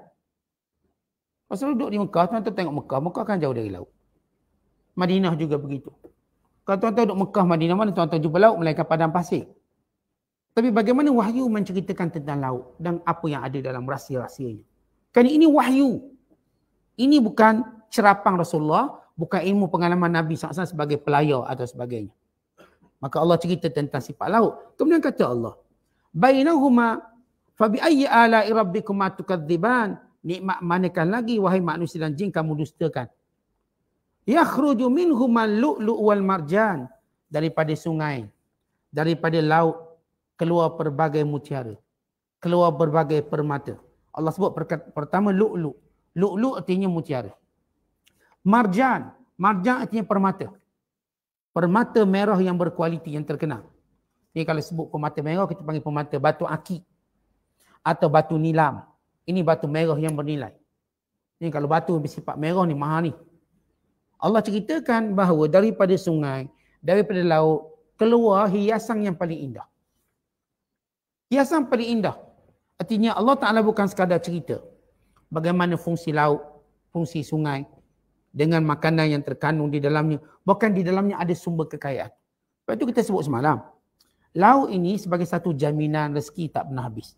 Rasulullah duduk di Mekah, tuan-tuan tengok Mekah, Mekah kan jauh dari laut. Madinah juga begitu. Kalau tuan-tuan duduk Mekah, Madinah mana tuan-tuan jumpa laut melainkan padang pasir. Tapi bagaimana wahyu menceritakan tentang laut dan apa yang ada dalam rahsia-rahsianya? Kan ini wahyu. Ini bukan cerapang Rasulullah, bukan ilmu pengalaman Nabi SAW sebagai pelayar atau sebagainya. Maka Allah cerita tentang sifat laut. Kemudian kata Allah, Bainahuma fabi ayyi ala'i rabbikuma tukadziban nikmat manakah lagi wahai manusia dan jin kamu dustakan Ya khruju minhuma lu'lu wal marjan daripada sungai daripada laut keluar berbagai mutiara keluar berbagai permata Allah sebut perkata, pertama lu'lu lu'lu artinya mutiara Marjan. Marjan artinya permata. Permata merah yang berkualiti, yang terkenal. Ini kalau sebut permata merah, kita panggil permata batu akik. Atau batu nilam. Ini batu merah yang bernilai. Ini kalau batu bersifat merah ni, mahal ni. Allah ceritakan bahawa daripada sungai, daripada laut, keluar hiasan yang paling indah. Hiasan paling indah. Artinya Allah Ta'ala bukan sekadar cerita bagaimana fungsi laut, fungsi sungai, dengan makanan yang terkandung di dalamnya. Bahkan di dalamnya ada sumber kekayaan. Lepas itu kita sebut semalam. Lau ini sebagai satu jaminan rezeki tak pernah habis.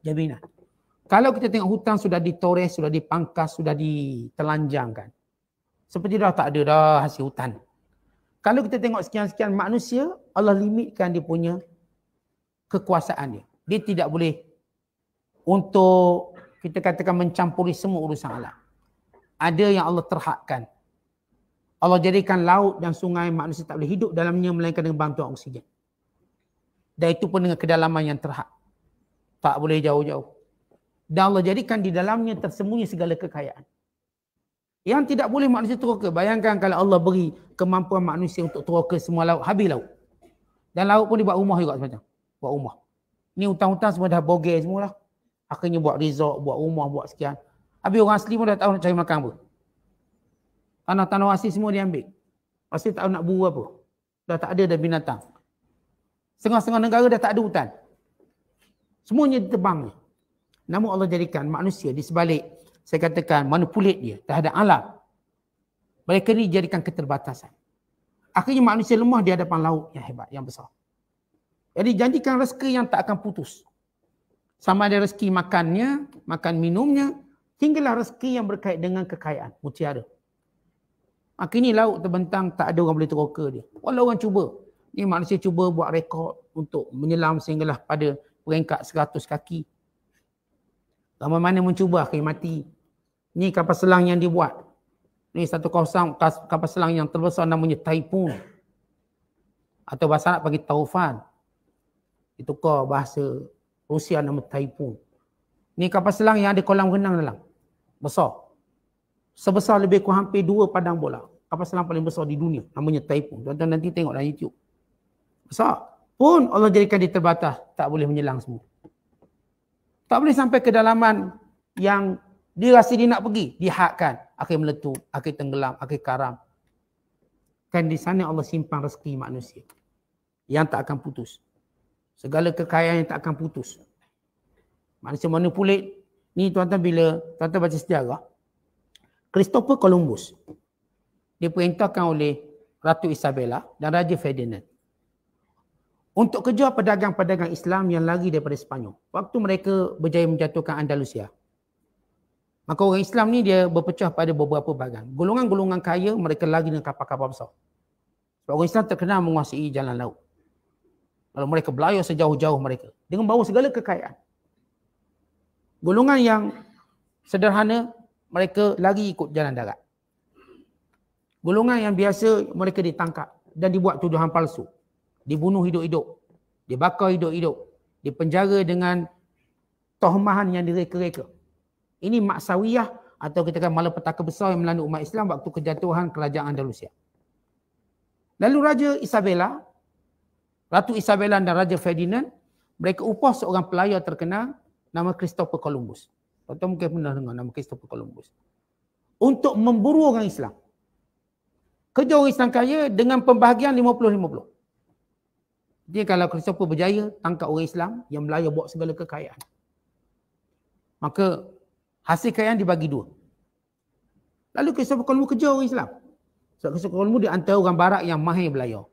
Jaminan. Kalau kita tengok hutang sudah ditoreh, sudah dipangkas, sudah ditelanjangkan. Seperti dah tak ada dah hasil hutan. Kalau kita tengok sekian-sekian manusia, Allah limitkan dia punya kekuasaan dia. Dia tidak boleh untuk kita katakan mencampuri semua urusan alam ada yang Allah terhadkan. Allah jadikan laut dan sungai manusia tak boleh hidup dalamnya melainkan dengan bantuan oksigen. Dan itu pun dengan kedalaman yang terhad. Tak boleh jauh-jauh. Dan Allah jadikan di dalamnya tersembunyi segala kekayaan. Yang tidak boleh manusia teroka. Bayangkan kalau Allah beri kemampuan manusia untuk teroka semua laut. Habis laut. Dan laut pun dibuat rumah juga semacam. Buat rumah. Ni hutang-hutang semua dah bogey semua lah. Akhirnya buat resort, buat rumah, buat sekian. Habis orang asli pun dah tahu nak cari makan apa. Tanah-tanah asli semua diambil. Pasti tak tahu nak buru apa. Dah tak ada dah binatang. Setengah-setengah negara dah tak ada hutan. Semuanya ditebang. ni Namun Allah jadikan manusia di sebalik saya katakan manipulit dia tak ada alam. Mereka ni jadikan keterbatasan. Akhirnya manusia lemah di hadapan laut yang hebat, yang besar. Jadi janjikan rezeki yang tak akan putus. Sama ada rezeki makannya, makan minumnya, Hinggalah rezeki yang berkait dengan kekayaan, Mesti mutiara. Akhirnya laut terbentang, tak ada orang boleh teroka dia. Walau orang cuba. Ini manusia cuba buat rekod untuk menyelam sehinggalah pada peringkat 100 kaki. Ramai mana mencuba akhirnya mati. Ini kapal selang yang dibuat. Ini satu kawasan kapal selang yang terbesar namanya Taipun. Atau bahasa Arab panggil Taufan. Itu kau bahasa Rusia nama Taipun. Ini kapal selang yang ada kolam renang dalam besar. Sebesar lebih kurang hampir dua padang bola. Kapal selam paling besar di dunia. Namanya Taipun. Tuan-tuan nanti tengok dalam YouTube. Besar. Pun Allah jadikan dia terbatas. Tak boleh menyelang semua. Tak boleh sampai kedalaman yang dia rasa dia nak pergi. Dihakkan. Akhir meletup. Akhir tenggelam. Akhir karam. Kan di sana Allah simpan rezeki manusia. Yang tak akan putus. Segala kekayaan yang tak akan putus. Manusia manipulit Ni tuan-tuan bila tuan-tuan baca sejarah. Christopher Columbus. Diperintahkan oleh Ratu Isabella dan Raja Ferdinand. Untuk kejar pedagang-pedagang Islam yang lari daripada Sepanyol. Waktu mereka berjaya menjatuhkan Andalusia. Maka orang Islam ni dia berpecah pada beberapa bagian. Golongan-golongan kaya mereka lari dengan kapal-kapal besar. Sebab orang Islam terkenal menguasai jalan laut. Lalu mereka belayar sejauh-jauh mereka. Dengan bawa segala kekayaan. Golongan yang sederhana, mereka lari ikut jalan darat. Golongan yang biasa, mereka ditangkap dan dibuat tuduhan palsu. Dibunuh hidup-hidup. Dibakar hidup-hidup. Dipenjara dengan tohmahan yang direka-reka. Ini maksawiyah atau kita kata malapetaka besar yang melanda umat Islam waktu kejatuhan kerajaan Andalusia. Lalu Raja Isabella, Ratu Isabella dan Raja Ferdinand, mereka upah seorang pelayar terkenal nama Christopher Columbus. Tuan-tuan mungkin pernah dengar nama Christopher Columbus. Untuk memburu orang Islam. Kerja orang Islam kaya dengan pembahagian 50-50. Dia kalau Christopher berjaya tangkap orang Islam yang Melayu buat segala kekayaan. Maka hasil kekayaan dibagi dua. Lalu Christopher Columbus kerja orang Islam. Sebab Christopher Columbus dia antara orang barat yang mahir belayar.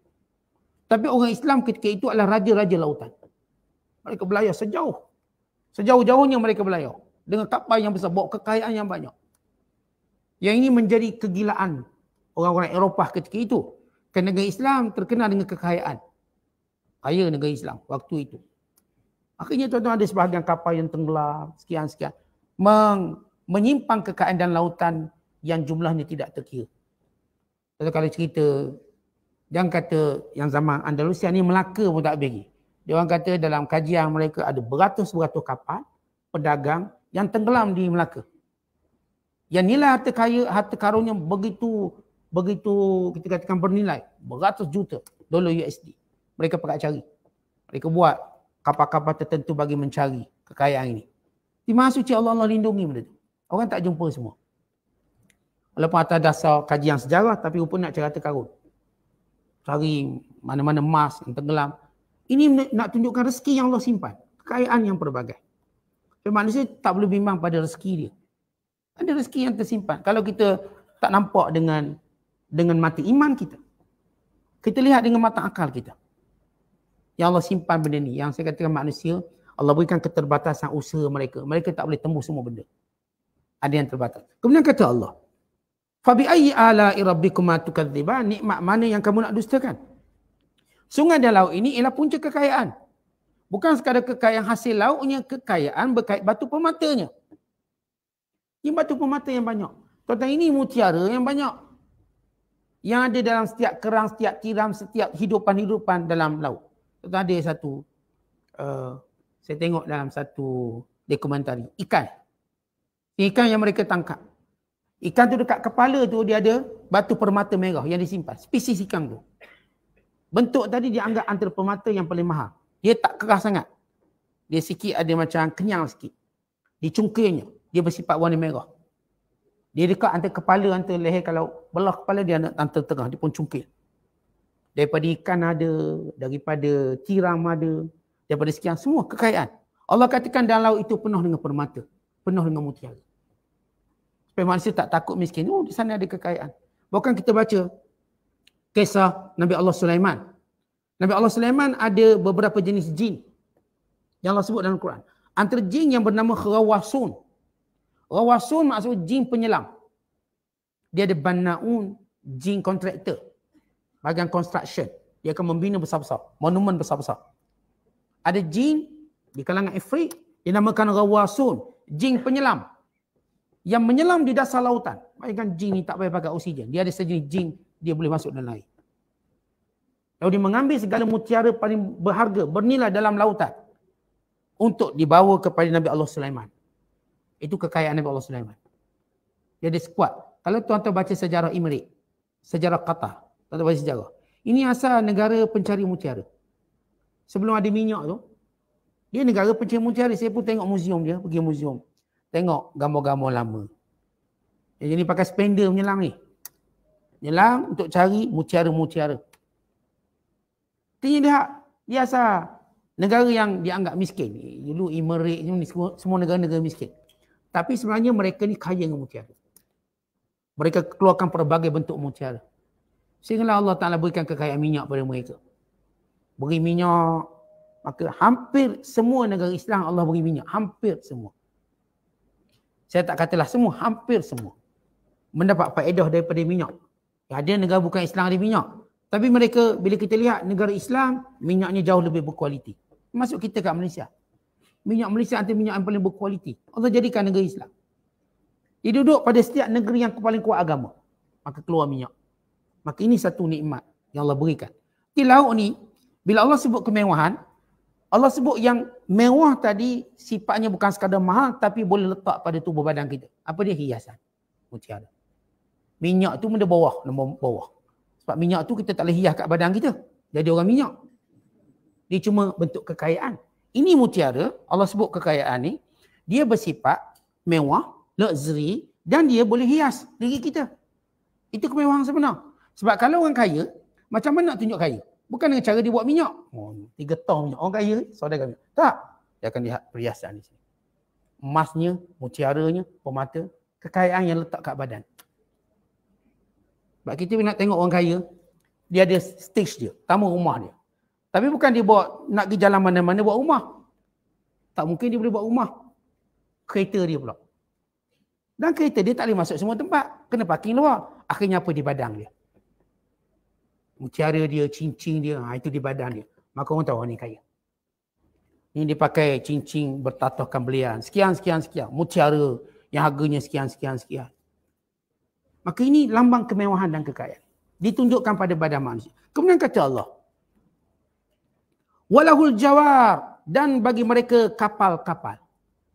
Tapi orang Islam ketika itu adalah raja-raja lautan. Mereka belayar sejauh Sejauh-jauhnya mereka berlayar. Dengan kapal yang besar, bawa kekayaan yang banyak. Yang ini menjadi kegilaan orang-orang Eropah ketika itu. Kerana negara Islam terkenal dengan kekayaan. Kaya negara Islam waktu itu. Akhirnya tuan-tuan ada sebahagian kapal yang tenggelam, sekian-sekian. Meng menyimpang kekayaan dan lautan yang jumlahnya tidak terkira. Tuan-tuan kalau cerita, jangan kata yang zaman Andalusia ni Melaka pun tak habis dia orang kata dalam kajian mereka ada beratus-beratus kapal pedagang yang tenggelam di Melaka. Yang nilai harta kaya, harta karunnya begitu begitu kita katakan bernilai. Beratus juta dolar USD. Mereka pernah cari. Mereka buat kapal-kapal tertentu bagi mencari kekayaan ini. Di maha suci Allah, Allah lindungi benda itu. Orang tak jumpa semua. Walaupun atas dasar kajian sejarah tapi rupa nak cari harta karun. Cari mana-mana emas yang tenggelam. Ini nak tunjukkan rezeki yang Allah simpan. Kekayaan yang berbagai. Jadi manusia tak boleh bimbang pada rezeki dia. Ada rezeki yang tersimpan. Kalau kita tak nampak dengan dengan mata iman kita. Kita lihat dengan mata akal kita. Yang Allah simpan benda ni. Yang saya katakan manusia, Allah berikan keterbatasan usaha mereka. Mereka tak boleh tembus semua benda. Ada yang terbatas. Kemudian kata Allah, Fabi ayyi ala rabbikuma tukadziban? Nikmat mana yang kamu nak dustakan? Sungai dan laut ini ialah punca kekayaan. Bukan sekadar kekayaan hasil lautnya, kekayaan berkait batu permatanya. Ini batu permata yang banyak. tuan ini mutiara yang banyak. Yang ada dalam setiap kerang, setiap tiram, setiap hidupan-hidupan dalam laut. tuan ada satu. Uh, saya tengok dalam satu dokumentari. Ikan. Ikan yang mereka tangkap. Ikan tu dekat kepala tu dia ada batu permata merah yang disimpan. Spesies ikan tu. Bentuk tadi dianggap antara permata yang paling mahal. Dia tak keras sangat. Dia sikit ada macam kenyal sikit. Dicungkirnya. Dia bersifat warna merah. Dia dekat antara kepala, antara leher. Kalau belah kepala dia nak antara tengah. Dia pun cungkir. Daripada ikan ada. Daripada tiram ada. Daripada sekian. Semua kekayaan. Allah katakan dalam laut itu penuh dengan permata. Penuh dengan mutiara. Supaya manusia tak takut miskin. Oh, di sana ada kekayaan. Bukan kita baca kisah Nabi Allah Sulaiman. Nabi Allah Sulaiman ada beberapa jenis jin yang Allah sebut dalam Quran. Antara jin yang bernama Khawasun. Khawasun maksud jin penyelam. Dia ada Banaun, jin kontraktor. Bagian construction. Dia akan membina besar-besar. Monumen besar-besar. Ada jin di kalangan Afrik dinamakan Rawasun. Jin penyelam. Yang menyelam di dasar lautan. Bayangkan jin ni tak payah pakai oksigen. Dia ada sejenis jin dia boleh masuk dalam air. Lalu dia mengambil segala mutiara paling berharga, bernilai dalam lautan. Untuk dibawa kepada Nabi Allah Sulaiman. Itu kekayaan Nabi Allah Sulaiman. Dia ada squad. Kalau tuan-tuan baca sejarah Imrik, sejarah Qatar, tuan-tuan baca sejarah. Ini asal negara pencari mutiara. Sebelum ada minyak tu, dia negara pencari mutiara. Saya pun tengok muzium dia, pergi muzium. Tengok gambar-gambar lama. Jadi ini pakai spender menyelang ni. Eh menyelam untuk cari mutiara-mutiara. Tinggi lihat, biasa negara yang dianggap miskin. Dulu Imerik ni semua negara-negara miskin. Tapi sebenarnya mereka ni kaya dengan mutiara. Mereka keluarkan pelbagai bentuk mutiara. Sehingga Allah Ta'ala berikan kekayaan minyak pada mereka. Beri minyak. Maka hampir semua negara Islam Allah beri minyak. Hampir semua. Saya tak katalah semua. Hampir semua. Mendapat faedah daripada minyak ada negara bukan Islam ada minyak. Tapi mereka bila kita lihat negara Islam minyaknya jauh lebih berkualiti. Masuk kita kat Malaysia. Minyak Malaysia antara minyak yang paling berkualiti. Allah jadikan negara Islam. Dia duduk pada setiap negeri yang paling kuat agama. Maka keluar minyak. Maka ini satu nikmat yang Allah berikan. Di laut ni, bila Allah sebut kemewahan, Allah sebut yang mewah tadi sifatnya bukan sekadar mahal tapi boleh letak pada tubuh badan kita. Apa dia? Hiasan. Mutiara. Minyak tu benda bawah, nombor bawah. Sebab minyak tu kita tak boleh hias kat badan kita. Jadi orang minyak. Dia cuma bentuk kekayaan. Ini mutiara, Allah sebut kekayaan ni, dia bersifat mewah, luxury dan dia boleh hias diri kita. Itu kemewahan sebenar. Sebab kalau orang kaya, macam mana nak tunjuk kaya? Bukan dengan cara dia buat minyak. Oh, tiga tong minyak. Orang kaya, saudara kami. Tak. Dia akan lihat perhiasan ni. Emasnya, mutiaranya, pemata, kekayaan yang letak kat badan. Sebab kita nak tengok orang kaya, dia ada stage dia, tamu rumah dia. Tapi bukan dia buat, nak pergi jalan mana-mana buat rumah. Tak mungkin dia boleh buat rumah. Kereta dia pula. Dan kereta dia tak boleh masuk semua tempat. Kena parking luar. Akhirnya apa di badan dia? Mutiara dia, cincin dia, ha, itu di badan dia. Maka orang tahu orang ni kaya. Ini dia pakai cincin bertatuhkan belian. Sekian, sekian, sekian. Mutiara yang harganya sekian, sekian, sekian. Maka ini lambang kemewahan dan kekayaan. Ditunjukkan pada badan manusia. Kemudian kata Allah. Walahul jawar. Dan bagi mereka kapal-kapal.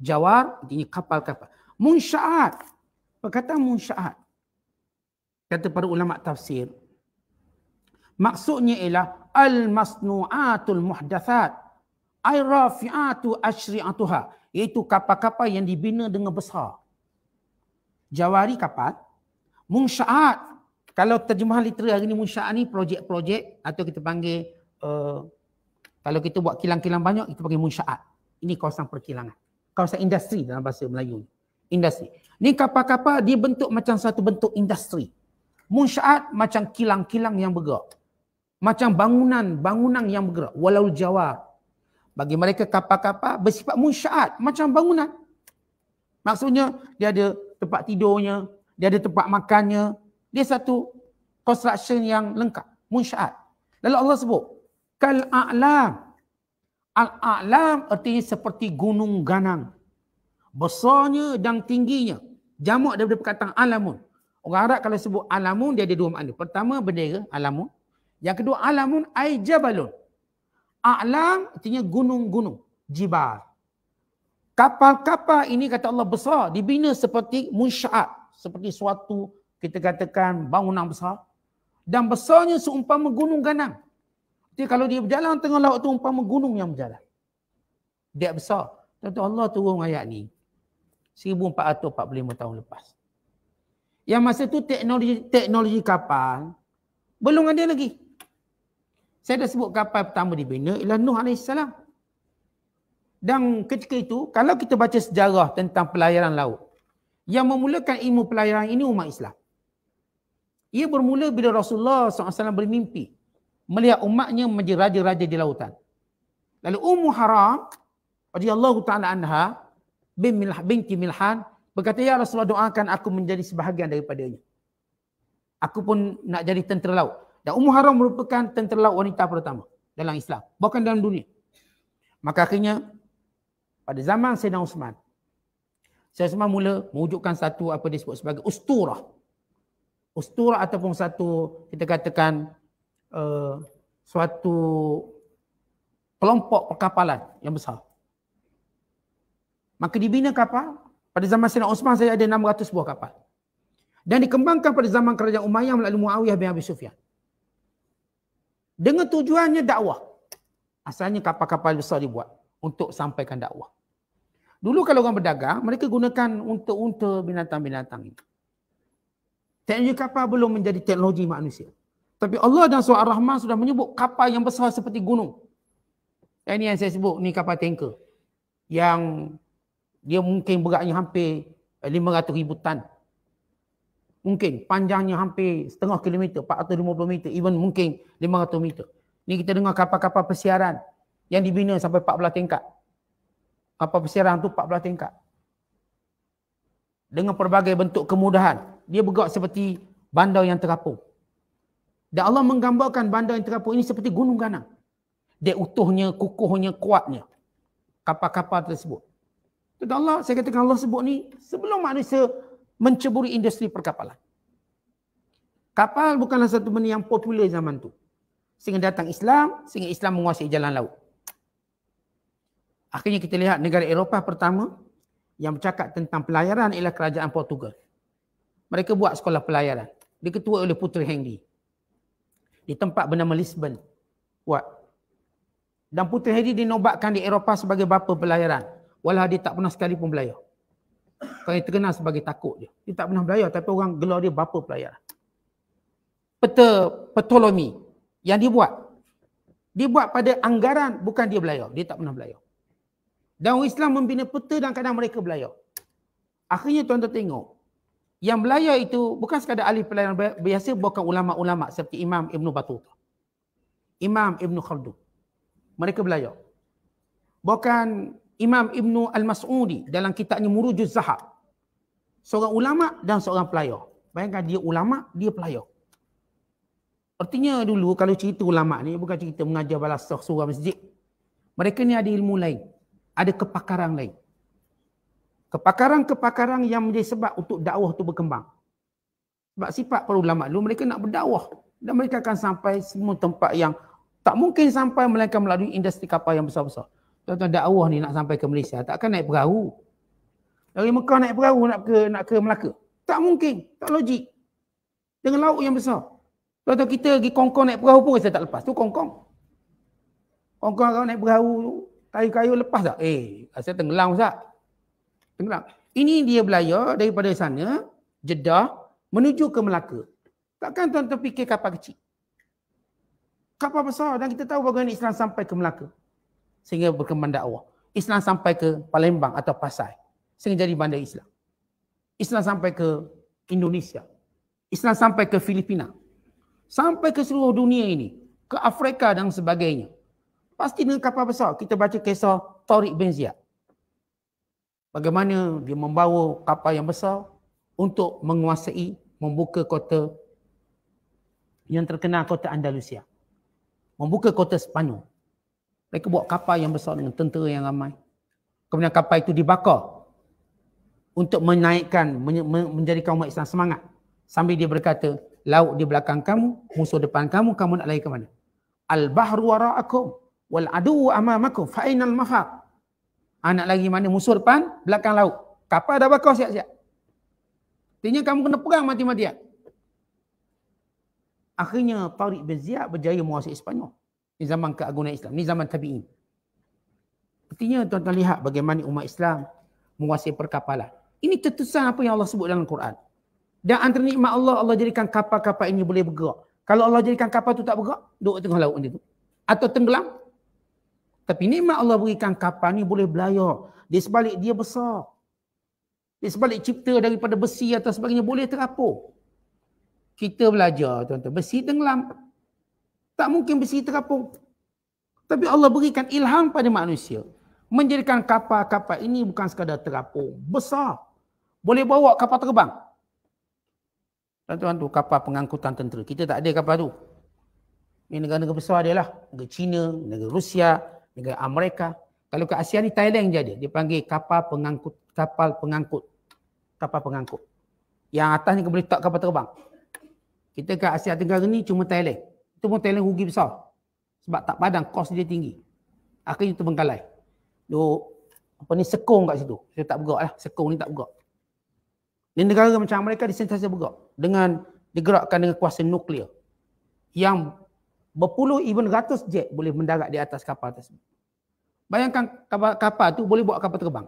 Jawar, ini kapal-kapal. Munsyaat. Perkataan munsyaat. Kata para ulama tafsir. Maksudnya ialah al-masnu'atul muhdathat. Airafi'atu asri'atuha. Iaitu kapal-kapal yang dibina dengan besar. Jawari kapal. Munsyaat. Kalau terjemahan literal hari ni munsyaat ni projek-projek atau kita panggil uh, kalau kita buat kilang-kilang banyak kita panggil munsyaat. Ini kawasan perkilangan. Kawasan industri dalam bahasa Melayu. Industri. Ni kapal-kapal dia bentuk macam satu bentuk industri. Munsyaat macam kilang-kilang yang bergerak. Macam bangunan-bangunan yang bergerak. Walau jawab. Bagi mereka kapal-kapal bersifat munsyaat. Macam bangunan. Maksudnya dia ada tempat tidurnya, dia ada tempat makannya, dia satu construction yang lengkap, munsyiat. Lalu Allah sebut, kal a'lam. Al-a'lam artinya seperti gunung ganang. Besarnya dan tingginya. Jamak daripada perkataan alamun. Orang Arab kalau sebut alamun, dia ada dua makna. Pertama, bendera, alamun. Yang kedua, alamun ay jabalun. A'lam artinya gunung-gunung. Jibar. Kapal-kapal ini kata Allah besar. Dibina seperti munsyaat seperti suatu kita katakan bangunan besar dan besarnya seumpama gunung ganang. Jadi kalau dia berjalan tengah laut tu umpama gunung yang berjalan. Dia besar. Tentu Allah turun ayat ni 1445 tahun lepas. Yang masa tu teknologi teknologi kapal belum ada lagi. Saya dah sebut kapal pertama dibina ialah Nuh AS. Dan ketika itu, kalau kita baca sejarah tentang pelayaran laut, yang memulakan ilmu pelayaran ini umat Islam. Ia bermula bila Rasulullah SAW bermimpi melihat umatnya menjadi raja-raja di lautan. Lalu Ummu Haram radhiyallahu taala anha bin Milh, binti Milhan berkata ya Rasulullah doakan aku menjadi sebahagian daripadanya. Aku pun nak jadi tentera laut. Dan Ummu Haram merupakan tentera laut wanita pertama dalam Islam, bukan dalam dunia. Maka akhirnya pada zaman Sayyidina Uthman saya semua mula mewujudkan satu apa disebut sebagai usturah. Usturah ataupun satu kita katakan uh, suatu kelompok perkapalan yang besar. Maka dibina kapal, pada zaman Sayyidina Osman saya ada 600 buah kapal. Dan dikembangkan pada zaman kerajaan Umayyah melalui Muawiyah bin Abi Sufyan. Dengan tujuannya dakwah. Asalnya kapal-kapal besar dibuat untuk sampaikan dakwah. Dulu kalau orang berdagang, mereka gunakan unta-unta binatang-binatang itu. Teknologi kapal belum menjadi teknologi manusia. Tapi Allah dan suara Rahman sudah menyebut kapal yang besar seperti gunung. Yang eh, ini yang saya sebut, ni kapal tanker. Yang dia mungkin beratnya hampir 500 eh, ribu tan. Mungkin panjangnya hampir setengah kilometer, 450 meter, even mungkin 500 meter. Ni kita dengar kapal-kapal persiaran yang dibina sampai 14 tingkat kapal pesiaran tu 14 tingkat. Dengan pelbagai bentuk kemudahan. Dia bergerak seperti bandar yang terapung. Dan Allah menggambarkan bandar yang terapung ini seperti gunung ganang. Dia utuhnya, kukuhnya, kuatnya. Kapal-kapal tersebut. Tentang Allah, saya katakan Allah sebut ni sebelum manusia menceburi industri perkapalan. Kapal bukanlah satu benda yang popular zaman tu. Sehingga datang Islam, sehingga Islam menguasai jalan laut. Akhirnya kita lihat negara Eropah pertama yang bercakap tentang pelayaran ialah kerajaan Portugal. Mereka buat sekolah pelayaran. Diketua oleh Putri Henry. Di tempat bernama Lisbon. Buat. Dan Putri Henry dinobatkan di Eropah sebagai bapa pelayaran. Walau dia tak pernah sekali pun belayar. Kau yang terkenal sebagai takut dia. Dia tak pernah belayar tapi orang gelar dia bapa pelayaran. Peta, petolomi yang dibuat buat. Dia buat pada anggaran bukan dia belayar. Dia tak pernah belayar. Dan orang Islam membina peta dan kadang mereka belayar. Akhirnya tuan-tuan tengok. Yang belayar itu bukan sekadar ahli pelayanan biasa, bukan ulama-ulama seperti Imam Ibn Battuta. Imam Ibn Khaldun. Mereka belayar. Bukan Imam Ibn Al-Mas'udi dalam kitabnya Murujuz Zahab. Seorang ulama dan seorang pelayar. Bayangkan dia ulama, dia pelayar. Artinya dulu kalau cerita ulama ni bukan cerita mengajar balas surah masjid. Mereka ni ada ilmu lain ada kepakaran lain. Kepakaran-kepakaran yang menjadi sebab untuk dakwah itu berkembang. Sebab sifat para ulama dulu mereka nak berdakwah dan mereka akan sampai semua tempat yang tak mungkin sampai mereka melalui industri kapal yang besar-besar. Tuan-tuan dakwah ni nak sampai ke Malaysia tak akan naik perahu. Dari Mekah naik perahu nak ke nak ke Melaka. Tak mungkin, tak logik. Dengan laut yang besar. Tuan-tuan kita pergi Kongkong naik perahu pun kita tak lepas. Tu Kongkong. Kongkong kalau naik perahu kayu-kayu lepas tak? Eh, rasa tenggelam Ustaz. Tenggelam. Ini dia belayar daripada sana, Jeddah, menuju ke Melaka. Takkan tuan-tuan kapal kecil? Kapal besar dan kita tahu bagaimana Islam sampai ke Melaka. Sehingga berkembang dakwah. Islam sampai ke Palembang atau Pasai. Sehingga jadi bandar Islam. Islam sampai ke Indonesia. Islam sampai ke Filipina. Sampai ke seluruh dunia ini. Ke Afrika dan sebagainya. Pasti dengan kapal besar. Kita baca kisah Tariq bin Ziyad. Bagaimana dia membawa kapal yang besar untuk menguasai, membuka kota yang terkenal kota Andalusia. Membuka kota Sepanyol. Mereka buat kapal yang besar dengan tentera yang ramai. Kemudian kapal itu dibakar untuk menaikkan, menjadikan umat Islam semangat. Sambil dia berkata, laut di belakang kamu, musuh depan kamu, kamu nak lari ke mana? Al-Bahru wara'akum wal aduu amamakum fa ainal mafar anak ah, lagi mana musuh depan belakang laut kapal dah bakar siap-siap artinya kamu kena perang mati-matian akhirnya Tariq bin Ziyad berjaya menguasai Sepanyol di zaman keagungan Islam ni zaman tabi'in artinya tuan-tuan lihat bagaimana umat Islam menguasai perkapalan ini tetesan apa yang Allah sebut dalam Quran dan antara nikmat Allah Allah jadikan kapal-kapal ini boleh bergerak kalau Allah jadikan kapal tu tak bergerak duduk tengah laut macam tu atau tenggelam tapi nikmat Allah berikan kapal ni boleh belayar. Di sebalik dia besar. Di sebalik cipta daripada besi atau sebagainya boleh terapung. Kita belajar tuan-tuan. Besi tenggelam. Tak mungkin besi terapung. Tapi Allah berikan ilham pada manusia. Menjadikan kapal-kapal ini bukan sekadar terapung. Besar. Boleh bawa kapal terbang. Tuan-tuan tu kapal pengangkutan tentera. Kita tak ada kapal tu. Ini negara-negara besar dia lah. Negara China, negara Rusia, negara Amerika. Kalau ke Asia ni Thailand je ada. Dia panggil kapal pengangkut. Kapal pengangkut. Kapal pengangkut. Yang atas ni boleh tak kapal terbang. Kita ke Asia Tenggara ni cuma Thailand. Itu pun Thailand rugi besar. Sebab tak padang, kos dia tinggi. Akhirnya tu terbengkalai. Duk, apa ni, sekung kat situ. Dia tak bergerak lah. Sekung ni tak bergerak. Dan negara macam Amerika disentasi bergerak. Dengan digerakkan dengan kuasa nuklear. Yang berpuluh even ratus jet boleh mendarat di atas kapal tersebut. Bayangkan kapal, kapal tu boleh buat kapal terbang.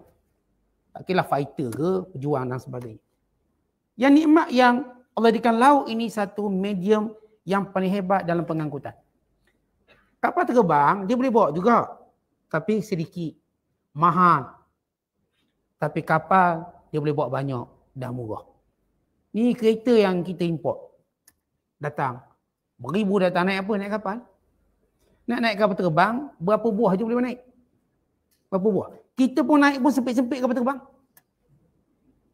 Tak kira fighter ke, pejuang dan sebagainya. Yang nikmat yang Allah jadikan laut ini satu medium yang paling hebat dalam pengangkutan. Kapal terbang dia boleh bawa juga. Tapi sedikit. Mahal. Tapi kapal dia boleh bawa banyak dan murah. Ini kereta yang kita import. Datang. Beribu datang naik apa? Naik kapal. Nak naik kapal terbang, berapa buah je boleh naik? Berapa buah? Kita pun naik pun sempit-sempit kapal terbang.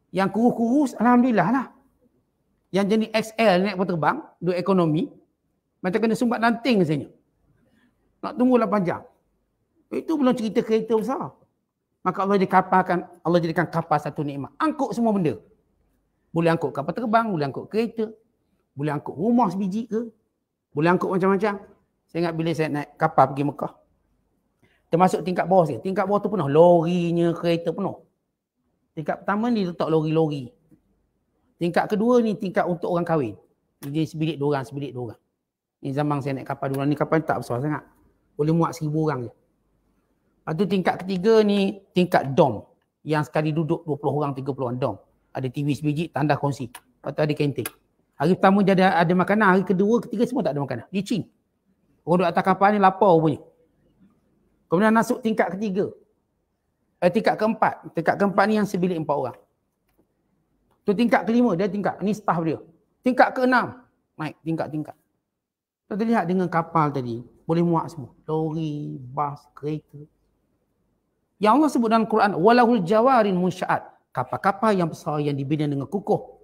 Yang kurus-kurus, Alhamdulillah lah. Yang jenis XL naik kapal terbang, duit ekonomi. Macam kena sumbat nanting sini. Nak tunggu 8 panjang Itu belum cerita kereta besar. Maka Allah jadikan kan, Allah jadikan kapal satu nikmat. Angkut semua benda. Boleh angkut kapal terbang, boleh angkut kereta, boleh angkut rumah sebiji ke, boleh angkut macam-macam. Saya ingat bila saya naik kapal pergi Mekah. Termasuk tingkat bawah saya. Tingkat bawah tu penuh. Lorinya, kereta penuh. Tingkat pertama ni letak lori-lori. Tingkat kedua ni tingkat untuk orang kahwin. Jadi sebilik dua orang, sebilik dua orang. Ni zaman saya naik kapal dua orang ni kapal ni tak besar sangat. Boleh muat seribu orang je. Lepas tu tingkat ketiga ni tingkat dom. Yang sekali duduk 20 orang, 30 orang dom. Ada TV sebiji, tandas kongsi. Lepas tu ada kenting. Hari pertama dia ada, ada makanan, hari kedua, ketiga semua tak ada makanan. Licin. Orang duduk atas kapal ni lapar punya. Kemudian masuk tingkat ketiga. Eh, tingkat keempat. Tingkat keempat ni yang sebilik empat orang. Tu tingkat kelima dia tingkat. Ni staff dia. Tingkat keenam. Naik tingkat-tingkat. Tu terlihat dengan kapal tadi. Boleh muak semua. Lori, bas, kereta. Yang Allah sebut dalam Quran. Walahul jawarin musya'at. Kapal-kapal yang besar yang dibina dengan kukuh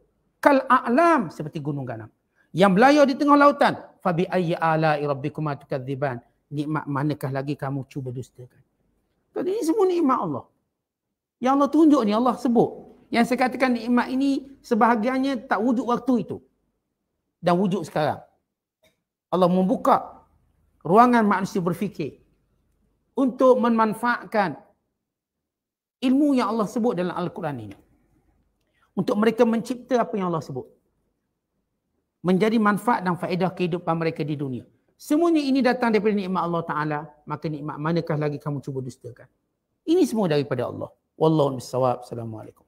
kal a'lam seperti gunung ganam yang belayar di tengah lautan fabi ayyi ala rabbikum atukadziban nikmat manakah lagi kamu cuba dustakan jadi ini semua nikmat Allah yang Allah tunjuk ni Allah sebut yang saya katakan nikmat ini sebahagiannya tak wujud waktu itu dan wujud sekarang Allah membuka ruangan manusia berfikir untuk memanfaatkan ilmu yang Allah sebut dalam Al-Quran ini untuk mereka mencipta apa yang Allah sebut. Menjadi manfaat dan faedah kehidupan mereka di dunia. Semuanya ini datang daripada nikmat Allah Ta'ala. Maka nikmat manakah lagi kamu cuba dustakan. Ini semua daripada Allah. Wallahul misawab. Assalamualaikum.